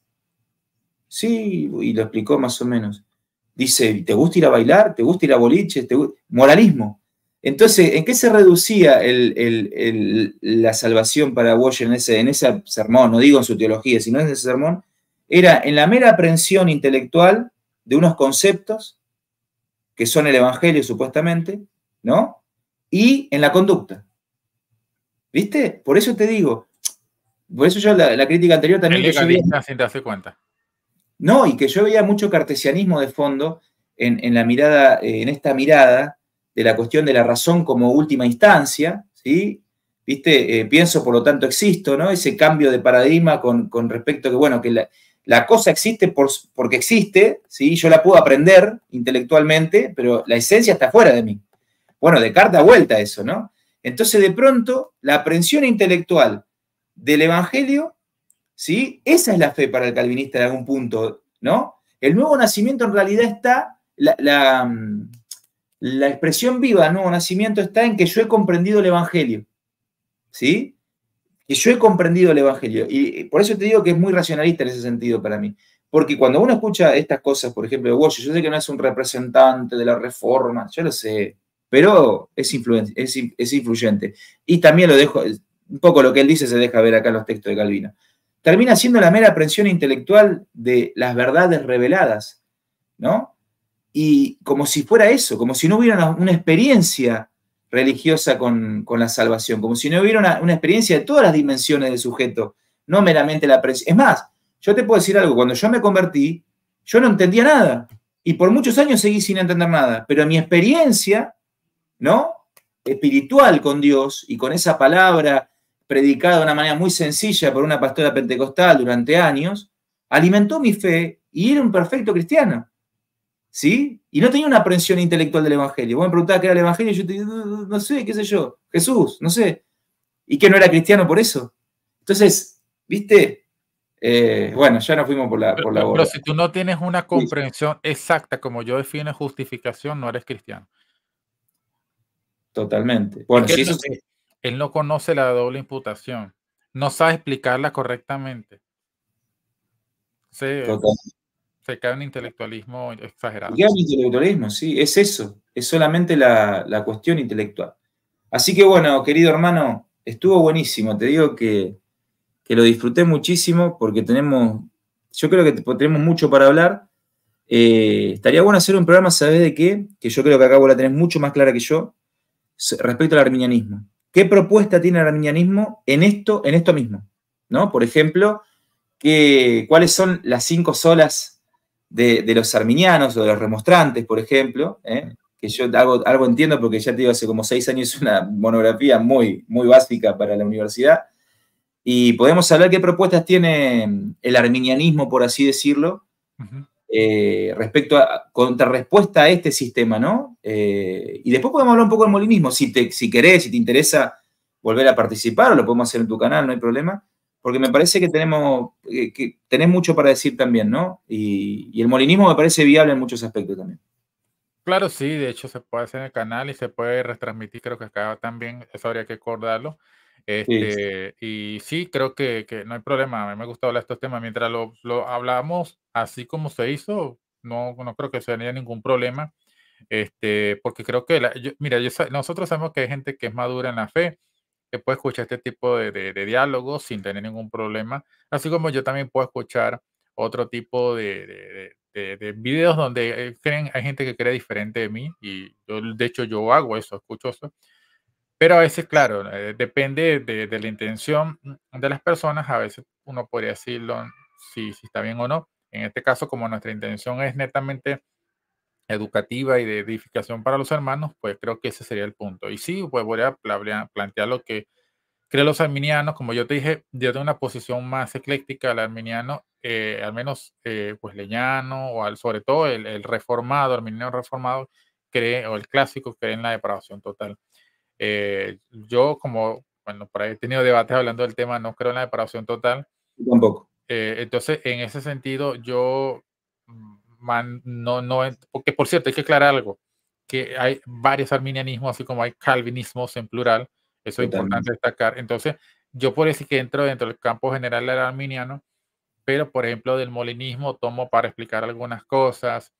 Sí, y lo explicó más o menos. Dice, ¿te gusta ir a bailar? ¿Te gusta ir a boliches? ¿Te Moralismo. Entonces, ¿en qué se reducía la salvación para Washer en ese, en ese sermón? No digo en su teología, sino en ese sermón, era en la mera aprensión intelectual de unos conceptos, que son el Evangelio supuestamente, ¿no? Y en la conducta. ¿Viste? Por eso te digo, por eso yo la, crítica anterior también... Que yo veía, cuenta. No, y que yo veía mucho cartesianismo de fondo en, la mirada, eh, en esta mirada de la cuestión de la razón como última instancia, ¿sí? ¿Viste? Eh, pienso, por lo tanto, existo, ¿no? Ese cambio de paradigma con, con respecto a que, bueno, que la, la cosa existe porque existe, ¿sí? yo la puedo aprender intelectualmente, pero la esencia está fuera de mí. Bueno, Descartes a vuelta eso, ¿no? Entonces, de pronto, la aprensión intelectual del Evangelio, ¿sí? Esa es la fe para el calvinista en algún punto, ¿no? El nuevo nacimiento en realidad está, la, la, expresión viva del nuevo nacimiento está en que yo he comprendido el Evangelio, ¿sí? Y yo he comprendido el Evangelio. Y por eso te digo que es muy racionalista en ese sentido para mí. Porque cuando uno escucha estas cosas, por ejemplo, yo sé que no es un representante de la reforma, yo lo sé, pero es, es influyente. Y también lo dejo, un poco lo que él dice se deja ver acá en los textos de Calvino. Termina siendo la mera aprensión intelectual de las verdades reveladas, ¿no? Y como si fuera eso, como si no hubiera una experiencia religiosa con, la salvación, como si no hubiera una, experiencia de todas las dimensiones del sujeto, no meramente la presencia. Es más, yo te puedo decir algo, cuando yo me convertí, yo no entendía nada y por muchos años seguí sin entender nada, pero mi experiencia, ¿no? Espiritual con Dios y con esa palabra predicada de una manera muy sencilla por una pastora pentecostal durante años, alimentó mi fe y era un perfecto cristiano. ¿sí? Y no tenía una aprehensión intelectual del Evangelio. Vos me preguntabas qué era el Evangelio, y yo te digo, no, sé, qué sé yo, Jesús, no sé. Y que no era cristiano por eso. Entonces, ¿viste? Eh, bueno, ya nos fuimos por la, por Pero si tú no tienes una comprensión exacta, como yo defino justificación, no eres cristiano. Totalmente. Porque él, no, conoce la doble imputación. No sabe explicarla correctamente. Sí, Totalmente. Se cae un intelectualismo exagerado. Cae un intelectualismo, sí, es eso. Es solamente la, cuestión intelectual. Así que bueno, querido hermano, estuvo buenísimo. Te digo que, que lo disfruté muchísimo porque tenemos, yo creo que tenemos mucho para hablar. Eh, estaría bueno hacer un programa, ¿sabes de qué? Que yo creo que acá vos la tenés mucho más clara que yo, respecto al arminianismo. ¿Qué propuesta tiene el arminianismo en esto, en esto mismo? ¿No? Por ejemplo, que, ¿cuáles son las cinco solas de, los arminianos o de los remostrantes, por ejemplo, ¿eh? que yo algo entiendo porque ya te digo, hace como seis años una monografía muy, muy básica para la universidad, y podemos saber qué propuestas tiene el arminianismo, por así decirlo, eh, respecto a respuesta a este sistema, ¿no? Eh, y después podemos hablar un poco del molinismo, si, te, si querés, si te interesa volver a participar, lo podemos hacer en tu canal, no hay problema porque me parece que tenemos eh, que, tenés mucho para decir también, ¿no? Y, el molinismo me parece viable en muchos aspectos también. Claro, sí, de hecho se puede hacer en el canal y se puede retransmitir, creo que acá también, eso habría que acordarlo. Este, y sí, creo que, no hay problema, a mí me gusta hablar de estos temas, mientras lo, hablamos así como se hizo, no, no creo que se sea ningún problema, este, porque creo que, mira, nosotros sabemos que hay gente que es madura en la fe, que puede escuchar este tipo de, de, diálogos sin tener ningún problema, así como yo también puedo escuchar otro tipo de, de videos donde eh, creen, hay gente que cree diferente de mí y yo, de hecho yo hago eso, escucho eso. Pero a veces, claro, eh, depende de, la intención de las personas, a veces uno podría decirlo si, si está bien o no. En este caso, como nuestra intención es netamente educativa y de edificación para los hermanos, pues creo que ese sería el punto. Y sí, pues voy a plantear lo que creen los arminianos. Como yo te dije, yo tengo una posición más ecléctica al arminiano, eh, al menos eh, pues leñano, o al, sobre todo el, reformado, el arminiano reformado, cree, o el clásico, cree en la depravación total. Eh, yo, como, bueno, por ahí he tenido debates hablando del tema, no creo en la depravación total. Tampoco. entonces, en ese sentido, yo mm, no, no, porque por cierto, hay que aclarar algo, que hay varios arminianismos, así como hay calvinismos en plural, eso es importante destacar. Entonces, yo por decir que entro dentro del campo general del arminiano, pero por ejemplo del molinismo tomo para explicar algunas cosas.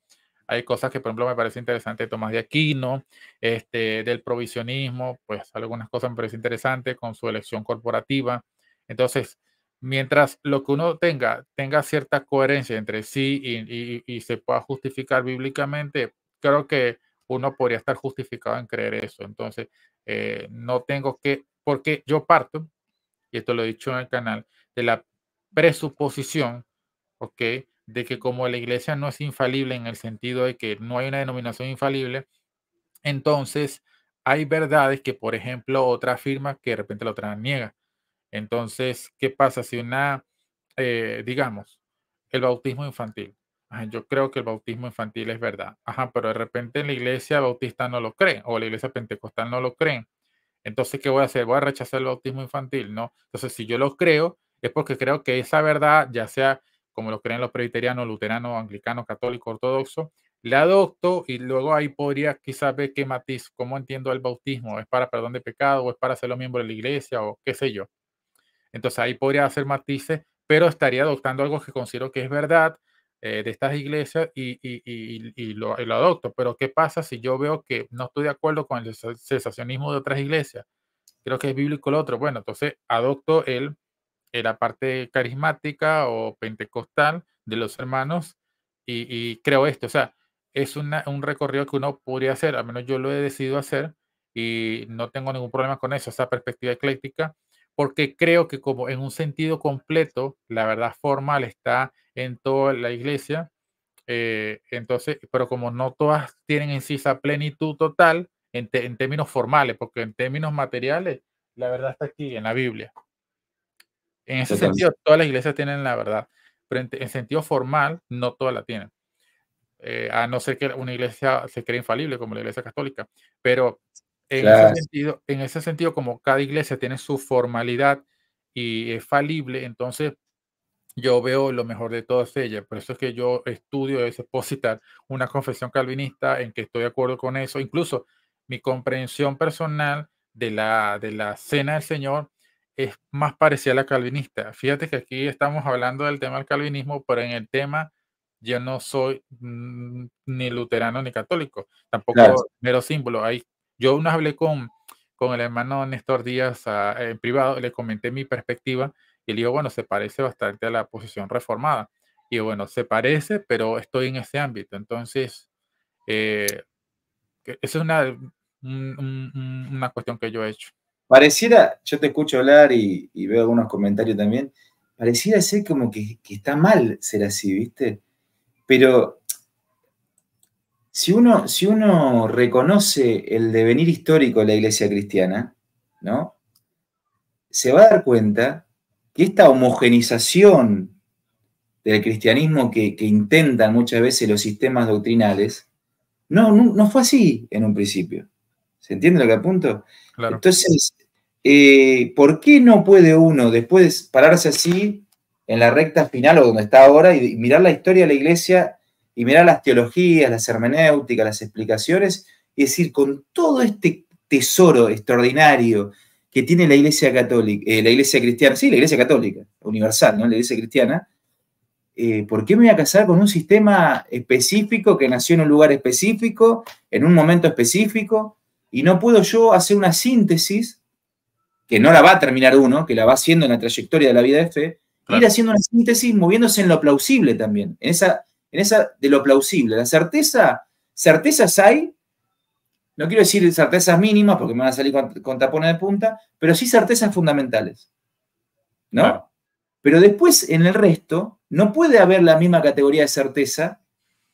Hay cosas que, por ejemplo, me parece interesante Tomás de Aquino, este, del provisionismo, pues algunas cosas me parece interesante con su elección corporativa. Entonces, mientras lo que uno tenga tenga cierta coherencia entre sí y, se pueda justificar bíblicamente, creo que uno podría estar justificado en creer eso. Entonces, eh, no tengo que, porque yo parto, y esto lo he dicho en el canal, de la presuposición, ¿ok? De que como la iglesia no es infalible en el sentido de que no hay una denominación infalible, entonces hay verdades que, por ejemplo, otra afirma que de repente la otra niega. Entonces, ¿qué pasa si una, eh, digamos, el bautismo infantil? yo creo que el bautismo infantil es verdad. Ajá, pero de repente en la iglesia bautista no lo cree o la iglesia pentecostal no lo cree. Entonces, ¿qué voy a hacer? Voy a rechazar el bautismo infantil, ¿no? Entonces, si yo lo creo, es porque creo que esa verdad, ya sea como lo creen los presbiterianos, luteranos, anglicanos, católicos, ortodoxos, la adopto y luego ahí podría quizá ver qué matiz, cómo entiendo el bautismo, es para perdón de pecado o es para ser los miembros de la iglesia o qué sé yo. Entonces ahí podría hacer matices, pero estaría adoptando algo que considero que es verdad eh, de estas iglesias y, lo, adopto. Pero ¿qué pasa si yo veo que no estoy de acuerdo con el cesacionismo de otras iglesias? Creo que es bíblico lo otro. Bueno, entonces adopto el, eh, la parte carismática o pentecostal de los hermanos y, creo esto. O sea, es un recorrido que uno podría hacer, al menos yo lo he decidido hacer y no tengo ningún problema con eso, esa perspectiva ecléctica porque creo que como en un sentido completo, la verdad formal está en toda la iglesia, eh, entonces, pero como no todas tienen en sí esa plenitud total en, términos formales, porque en términos materiales, la verdad está aquí en la Biblia. En ese sentido, todas las iglesias tienen la verdad, pero en, sentido formal, no todas la tienen. Eh, a no ser que una iglesia se cree infalible como la iglesia católica, pero en, ese sentido, en ese sentido, como cada iglesia tiene su formalidad y es falible, entonces yo veo lo mejor de todas ellas. Por eso es que yo estudio es positar una confesión calvinista en que estoy de acuerdo con eso. Incluso mi comprensión personal de la, de la cena del Señor es más parecida a la calvinista. Fíjate que aquí estamos hablando del tema del calvinismo, pero en el tema yo no soy mm, ni luterano ni católico, tampoco mero símbolo. Hay yo una hablé con, con el hermano Néstor Díaz ah, en privado, le comenté mi perspectiva y le digo, bueno, se parece bastante a la posición reformada. Y bueno, se parece, pero estoy en ese ámbito. Entonces, eh, esa es una, una cuestión que yo he hecho. Pareciera, yo te escucho hablar y, veo algunos comentarios también, pareciera ser como que, que, está mal ser así, ¿viste? Pero si uno, si uno reconoce el devenir histórico de la iglesia cristiana, ¿no? Se va a dar cuenta que esta homogenización del cristianismo que, intentan muchas veces los sistemas doctrinales, no, no, fue así en un principio. ¿Se entiende lo que apunto? Entonces, eh, ¿por qué no puede uno después pararse así en la recta final o donde está ahora y mirar la historia de la iglesia y mirar las teologías, las hermenéuticas, las explicaciones, y decir, con todo este tesoro extraordinario que tiene la Iglesia católica, eh, la Iglesia cristiana, sí, la Iglesia católica, universal, ¿no? La Iglesia cristiana, eh, ¿por qué me voy a casar con un sistema específico que nació en un lugar específico, en un momento específico, y no puedo yo hacer una síntesis, que no la va a terminar uno, que la va haciendo en la trayectoria de la vida de fe, ir haciendo una síntesis moviéndose en lo plausible también, en esa de lo plausible. La certeza, certezas hay, no quiero decir certezas mínimas porque me van a salir con, tapones de punta, pero sí certezas fundamentales. ¿No? Pero después, en el resto, no puede haber la misma categoría de certeza,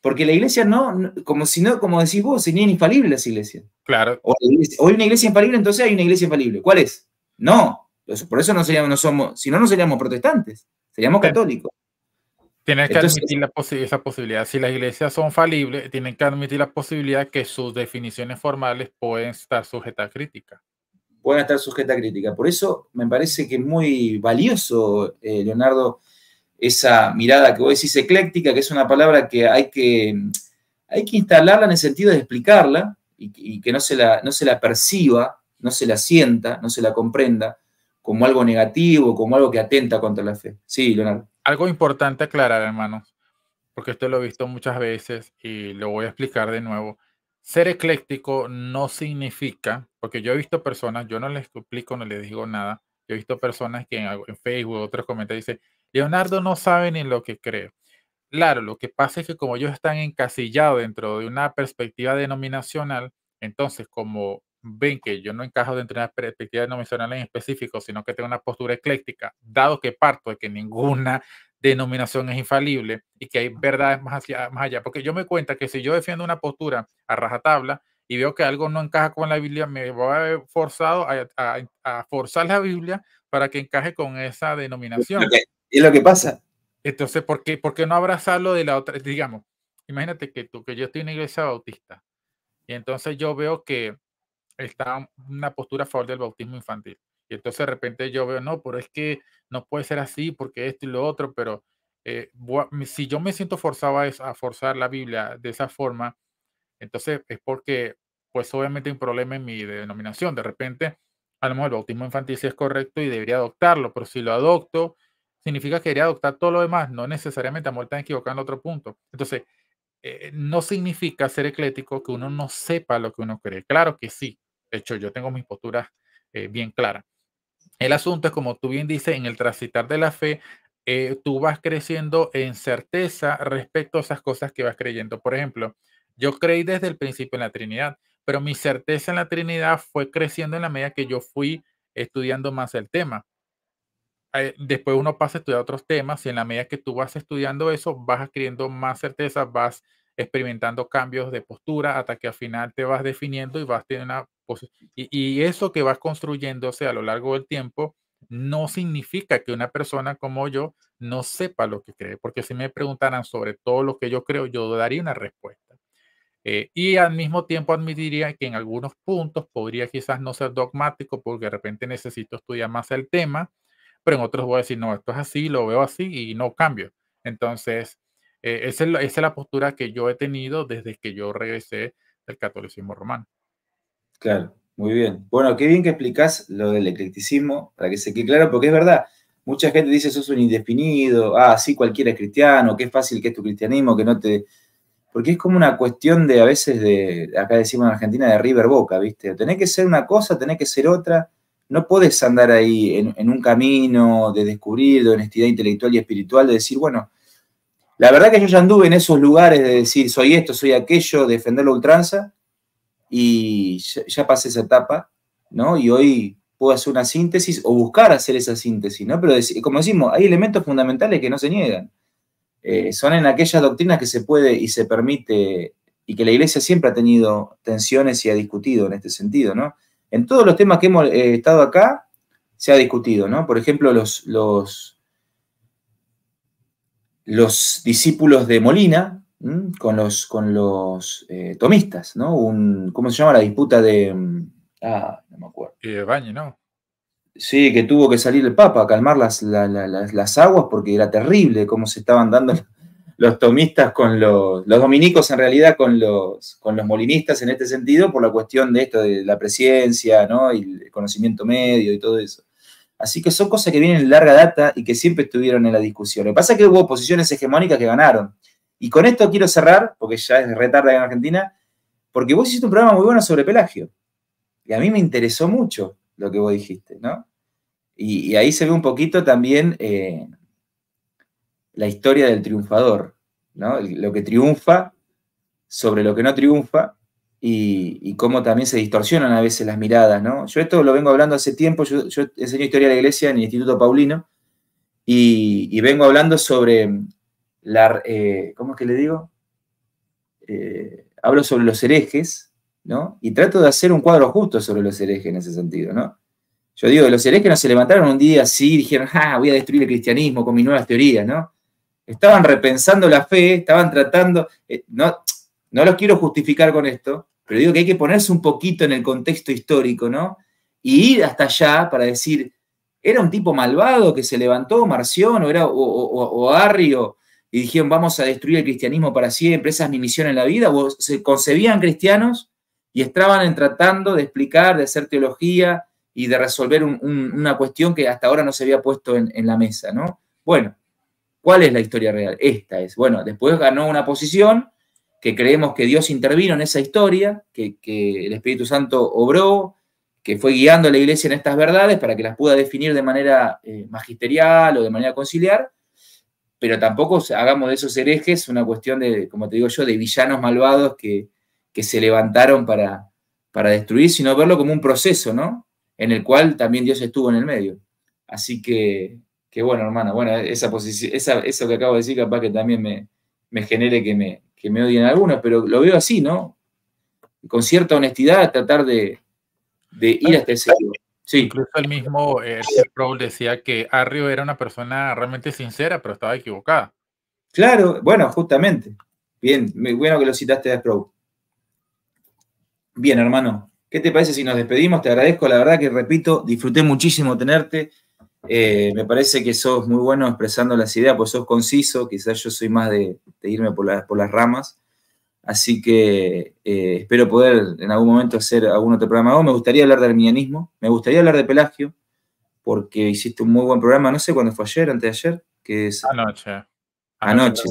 porque la iglesia no, como si no, como decís vos, serían infalibles las iglesias. Claro. O, iglesia, o, hay una iglesia infalible, entonces hay una iglesia infalible. ¿Cuál es? No. Por eso no seríamos, no somos, si no, no seríamos protestantes, seríamos católicos. Tienen que admitir la esa posibilidad. Si las iglesias son falibles, tienen que admitir la posibilidad que sus definiciones formales pueden estar sujetas a crítica. Pueden estar sujetas a crítica. Por eso me parece que es muy valioso, eh, Leonardo, esa mirada que vos decís ecléctica, que es una palabra que hay que, hay que instalarla en el sentido de explicarla y, y que no se, la, no se la perciba, no se la sienta, no se la comprenda, como algo negativo, como algo que atenta contra la fe. Sí, Leonardo. Algo importante aclarar, hermanos, porque esto lo he visto muchas veces y lo voy a explicar de nuevo. Ser ecléctico no significa, porque yo he visto personas, yo no les explico, no les digo nada, yo he visto personas que en, Facebook, otros comentarios dicen, Leonardo no sabe ni lo que cree. Claro, lo que pasa es que como ellos están encasillados dentro de una perspectiva denominacional, entonces como ven que yo no encajo dentro de una perspectiva denominacional en específico, sino que tengo una postura ecléctica, dado que parto de que ninguna denominación es infalible y que hay verdades más, allá. Porque yo me cuenta que si yo defiendo una postura a rajatabla y veo que algo no encaja con la Biblia, me voy a ver forzado a, forzar la Biblia para que encaje con esa denominación. Y lo que pasa. Entonces, ¿por qué, ¿por qué no abrazarlo de la otra? Digamos, imagínate que tú, que yo estoy en una iglesia bautista y entonces yo veo que está una postura a favor del bautismo infantil. Y entonces de repente yo veo, no, pero es que no puede ser así porque esto y lo otro, pero eh, si yo me siento forzado a, a, forzar la Biblia de esa forma, entonces es porque pues obviamente hay un problema en mi denominación. De repente, a lo mejor el bautismo infantil sí es correcto y debería adoptarlo, pero si lo adopto, significa que debería adoptar todo lo demás, no necesariamente, a lo mejor están equivocando otro punto. Entonces, eh, no significa ser eclético que uno no sepa lo que uno cree. Claro que sí, hecho, yo tengo mis posturas eh, bien claras. El asunto es, como tú bien dices, en el transitar de la fe, eh, tú vas creciendo en certeza respecto a esas cosas que vas creyendo. Por ejemplo, yo creí desde el principio en la Trinidad, pero mi certeza en la Trinidad fue creciendo en la medida que yo fui estudiando más el tema. Eh, después uno pasa a estudiar otros temas y en la medida que tú vas estudiando eso, vas adquiriendo más certeza, vas experimentando cambios de postura hasta que al final te vas definiendo y vas teniendo una y, y, eso que vas construyéndose a lo largo del tiempo no significa que una persona como yo no sepa lo que cree, porque si me preguntaran sobre todo lo que yo creo, yo daría una respuesta. Eh, y al mismo tiempo admitiría que en algunos puntos podría quizás no ser dogmático porque de repente necesito estudiar más el tema, pero en otros voy a decir, no, esto es así, lo veo así y no cambio. Entonces, eh, esa, es la, postura que yo he tenido desde que yo regresé del catolicismo romano. Claro, muy bien. Bueno, qué bien que explicas lo del eclecticismo, para que se quede claro, porque es verdad. Mucha gente dice, es un indefinido, ah, sí, cualquiera es cristiano, qué fácil que es tu cristianismo, que no te... Porque es como una cuestión de, a veces, de, acá decimos en Argentina, de river boca, ¿viste? Tenés que ser una cosa, tenés que ser otra, no puedes andar ahí en, en, un camino de descubrir, de honestidad intelectual y espiritual, de decir, bueno, la verdad que yo ya anduve en esos lugares de decir soy esto, soy aquello, defender la ultranza, y ya, pasé esa etapa, ¿no? Y hoy puedo hacer una síntesis o buscar hacer esa síntesis, ¿no? Pero como decimos, hay elementos fundamentales que no se niegan. Eh, son en aquellas doctrinas que se puede y se permite, y que la iglesia siempre ha tenido tensiones y ha discutido en este sentido, ¿no? En todos los temas que hemos eh, estado acá, se ha discutido, ¿no? Por ejemplo, los, los, los discípulos de Molina con los, con los eh, tomistas, ¿no? Un, ¿Cómo se llama la disputa de... Mm? Ah, no me acuerdo. Y de ¿no? Sí, que tuvo que salir el Papa a calmar las, las, las aguas porque era terrible cómo se estaban dando los tomistas con los, los dominicos en realidad con los, con los molinistas en este sentido por la cuestión de esto, de la presencia, ¿no? Y el conocimiento medio y todo eso. Así que son cosas que vienen en larga data y que siempre estuvieron en la discusión. Lo que pasa es que hubo posiciones hegemónicas que ganaron. Y con esto quiero cerrar, porque ya es retarda en Argentina, porque vos hiciste un programa muy bueno sobre Pelagio. Y a mí me interesó mucho lo que vos dijiste, ¿no? Y, ahí se ve un poquito también eh, la historia del triunfador, ¿no? Lo que triunfa sobre lo que no triunfa y, cómo también se distorsionan a veces las miradas, ¿no? Yo esto lo vengo hablando hace tiempo, yo, enseño historia de la iglesia en el Instituto Paulino y, vengo hablando sobre la, eh, ¿cómo es que le digo? Eh, hablo sobre los herejes, ¿no? Y trato de hacer un cuadro justo sobre los herejes en ese sentido, ¿no? Yo digo, los herejes no se levantaron un día así y dijeron, ah, voy a destruir el cristianismo con mis nuevas teorías, ¿no? Estaban repensando la fe, estaban tratando, eh, no, no los quiero justificar con esto, pero digo que hay que ponerse un poquito en el contexto histórico, ¿no? Y ir hasta allá para decir, era un tipo malvado que se levantó, Marción, o, era, o, Arrio, y dijeron, vamos a destruir el cristianismo para siempre, esa es mi misión en la vida, o se concebían cristianos y estaban tratando de explicar, de hacer teología y de resolver una cuestión que hasta ahora no se había puesto en, en la mesa, ¿no? Bueno, ¿cuál es la historia real? Esta es. Bueno, después ganó una posición que creemos que Dios intervino en esa historia, que, el Espíritu Santo obró, que fue guiando a la iglesia en estas verdades para que las pueda definir de manera eh, magisterial o de manera conciliar, pero tampoco hagamos de esos herejes una cuestión de, como te digo yo, de villanos malvados que, que se levantaron para, para destruir, sino verlo como un proceso, ¿no? En el cual también Dios estuvo en el medio. Así que, que bueno, hermana, bueno, esa, esa eso que acabo de decir capaz que también me, me genere que me, que me odien algunos, pero lo veo así, ¿no? Con cierta honestidad, tratar de, ir hasta ese lugar. Incluso el mismo eh, decía que Arrio era una persona realmente sincera, pero estaba equivocada. Claro, bueno, justamente. Bien, muy bueno que lo citaste a Sproul. Bien, hermano, ¿qué te parece si nos despedimos? Te agradezco, la verdad que repito, disfruté muchísimo tenerte. Eh, me parece que sos muy bueno expresando las ideas, pues sos conciso, quizás yo soy más de, irme por, las ramas. Así que eh, espero poder en algún momento hacer algún otro programa. me gustaría hablar de arminianismo, me gustaría hablar de Pelagio, porque hiciste un muy buen programa, no sé cuándo fue ayer, antes de ayer, que es... Anoche. Anoche.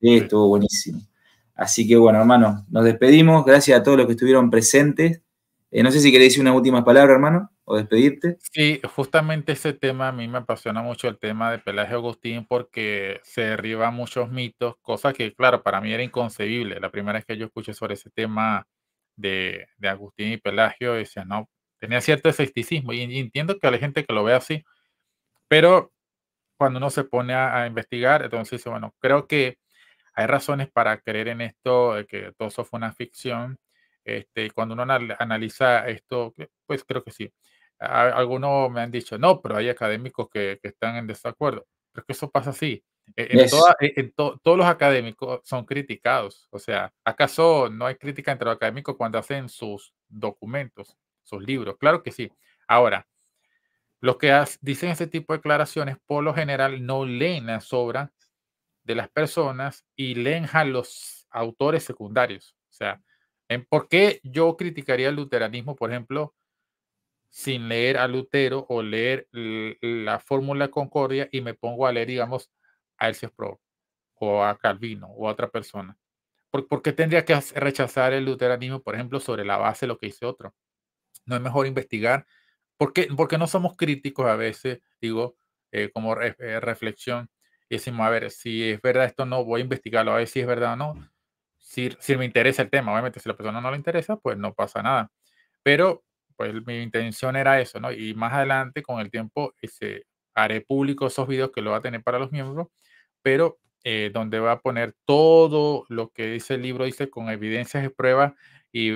estuvo buenísimo. Así que bueno, hermano, nos despedimos. Gracias a todos los que estuvieron presentes. Eh, no sé si queréis decir una última palabra, hermano o despedirte. Sí, justamente ese tema a mí me apasiona mucho el tema de Pelagio Agustín porque se derriba muchos mitos, cosas que, claro, para mí era inconcebible. La primera vez que yo escuché sobre ese tema de, de Agustín y Pelagio, decía, no, tenía cierto escepticismo y, entiendo que hay gente que lo ve así, pero cuando uno se pone a, investigar, entonces dice, bueno, creo que hay razones para creer en esto, de que todo eso fue una ficción. Este, cuando uno analiza esto, pues creo que sí algunos me han dicho, no, pero hay académicos que, están en desacuerdo. Pero que eso pasa así. E, en, e, todos los académicos son criticados. O sea, ¿acaso no hay crítica entre los académicos cuando hacen sus documentos, sus libros? Claro que sí. Ahora, los que dicen ese tipo de declaraciones, por lo general, no leen las obras de las personas y leen a los autores secundarios. O sea, ¿en ¿por qué yo criticaría el luteranismo, por ejemplo, sin leer a Lutero o leer la fórmula Concordia y me pongo a leer, digamos, a Elcio Pro o a Calvino o a otra persona. ¿Por, qué tendría que rechazar el luteranismo, por ejemplo, sobre la base de lo que dice otro? No es mejor investigar. ¿Por qué? Porque no somos críticos a veces, digo, eh, como eh, reflexión. Y decimos, a ver, si es verdad esto no, voy a investigarlo, a ver si es verdad o no. Si, si me interesa el tema, obviamente, si la persona no le interesa, pues no pasa nada. Pero pues mi intención era eso, ¿no? Y más adelante, con el tiempo, ese, haré público esos videos que lo va a tener para los miembros, pero eh, donde va a poner todo lo que dice el libro, dice con evidencias y pruebas. Y,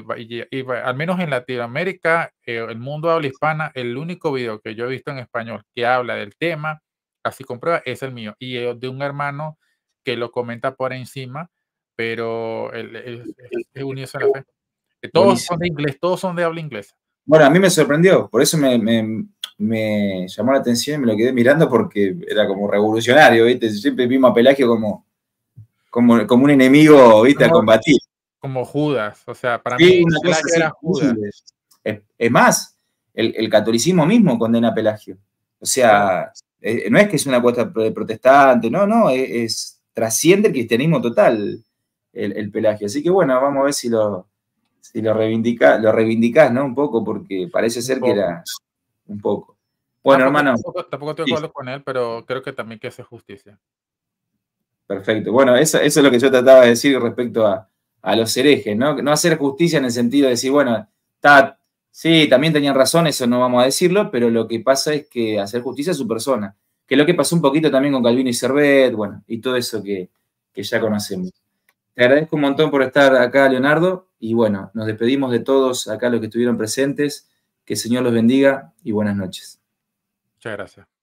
al menos en Latinoamérica, eh, el mundo habla hispana, el único video que yo he visto en español que habla del tema, así con prueba es el mío. Y eh, de un hermano que lo comenta por encima, pero es, a la fe. Todos son de inglés, todos son de habla inglesa. Bueno, a mí me sorprendió, por eso me, llamó la atención y me lo quedé mirando porque era como revolucionario, ¿viste? Siempre vimos a Pelagio como, como, un enemigo, ¿viste? a combatir. Como Judas, o sea, para mí era Judas. Es, más, el, catolicismo mismo condena a Pelagio. O sea, eh, no es que es una apuesta protestante, no, no, es, trasciende el cristianismo total el Pelagio. Así que bueno, vamos a ver si lo si lo reivindica, lo reivindicás, ¿no? Un poco, porque parece ser que era un poco. Ah, bueno, hermano. Tampoco, estoy de acuerdo con él, pero creo que también que hace justicia. Perfecto. Bueno, eso, es lo que yo trataba de decir respecto a, los herejes, ¿no? No hacer justicia en el sentido de decir, bueno, está, sí, también tenían razón, eso no vamos a decirlo, pero lo que pasa es que hacer justicia a su persona, que es lo que pasó un poquito también con Calvino y Servet, bueno, y todo eso que ya conocemos. Te agradezco un montón por estar acá, Leonardo. Y bueno, nos despedimos de todos acá los que estuvieron presentes. Que el Señor los bendiga y buenas noches. Muchas gracias.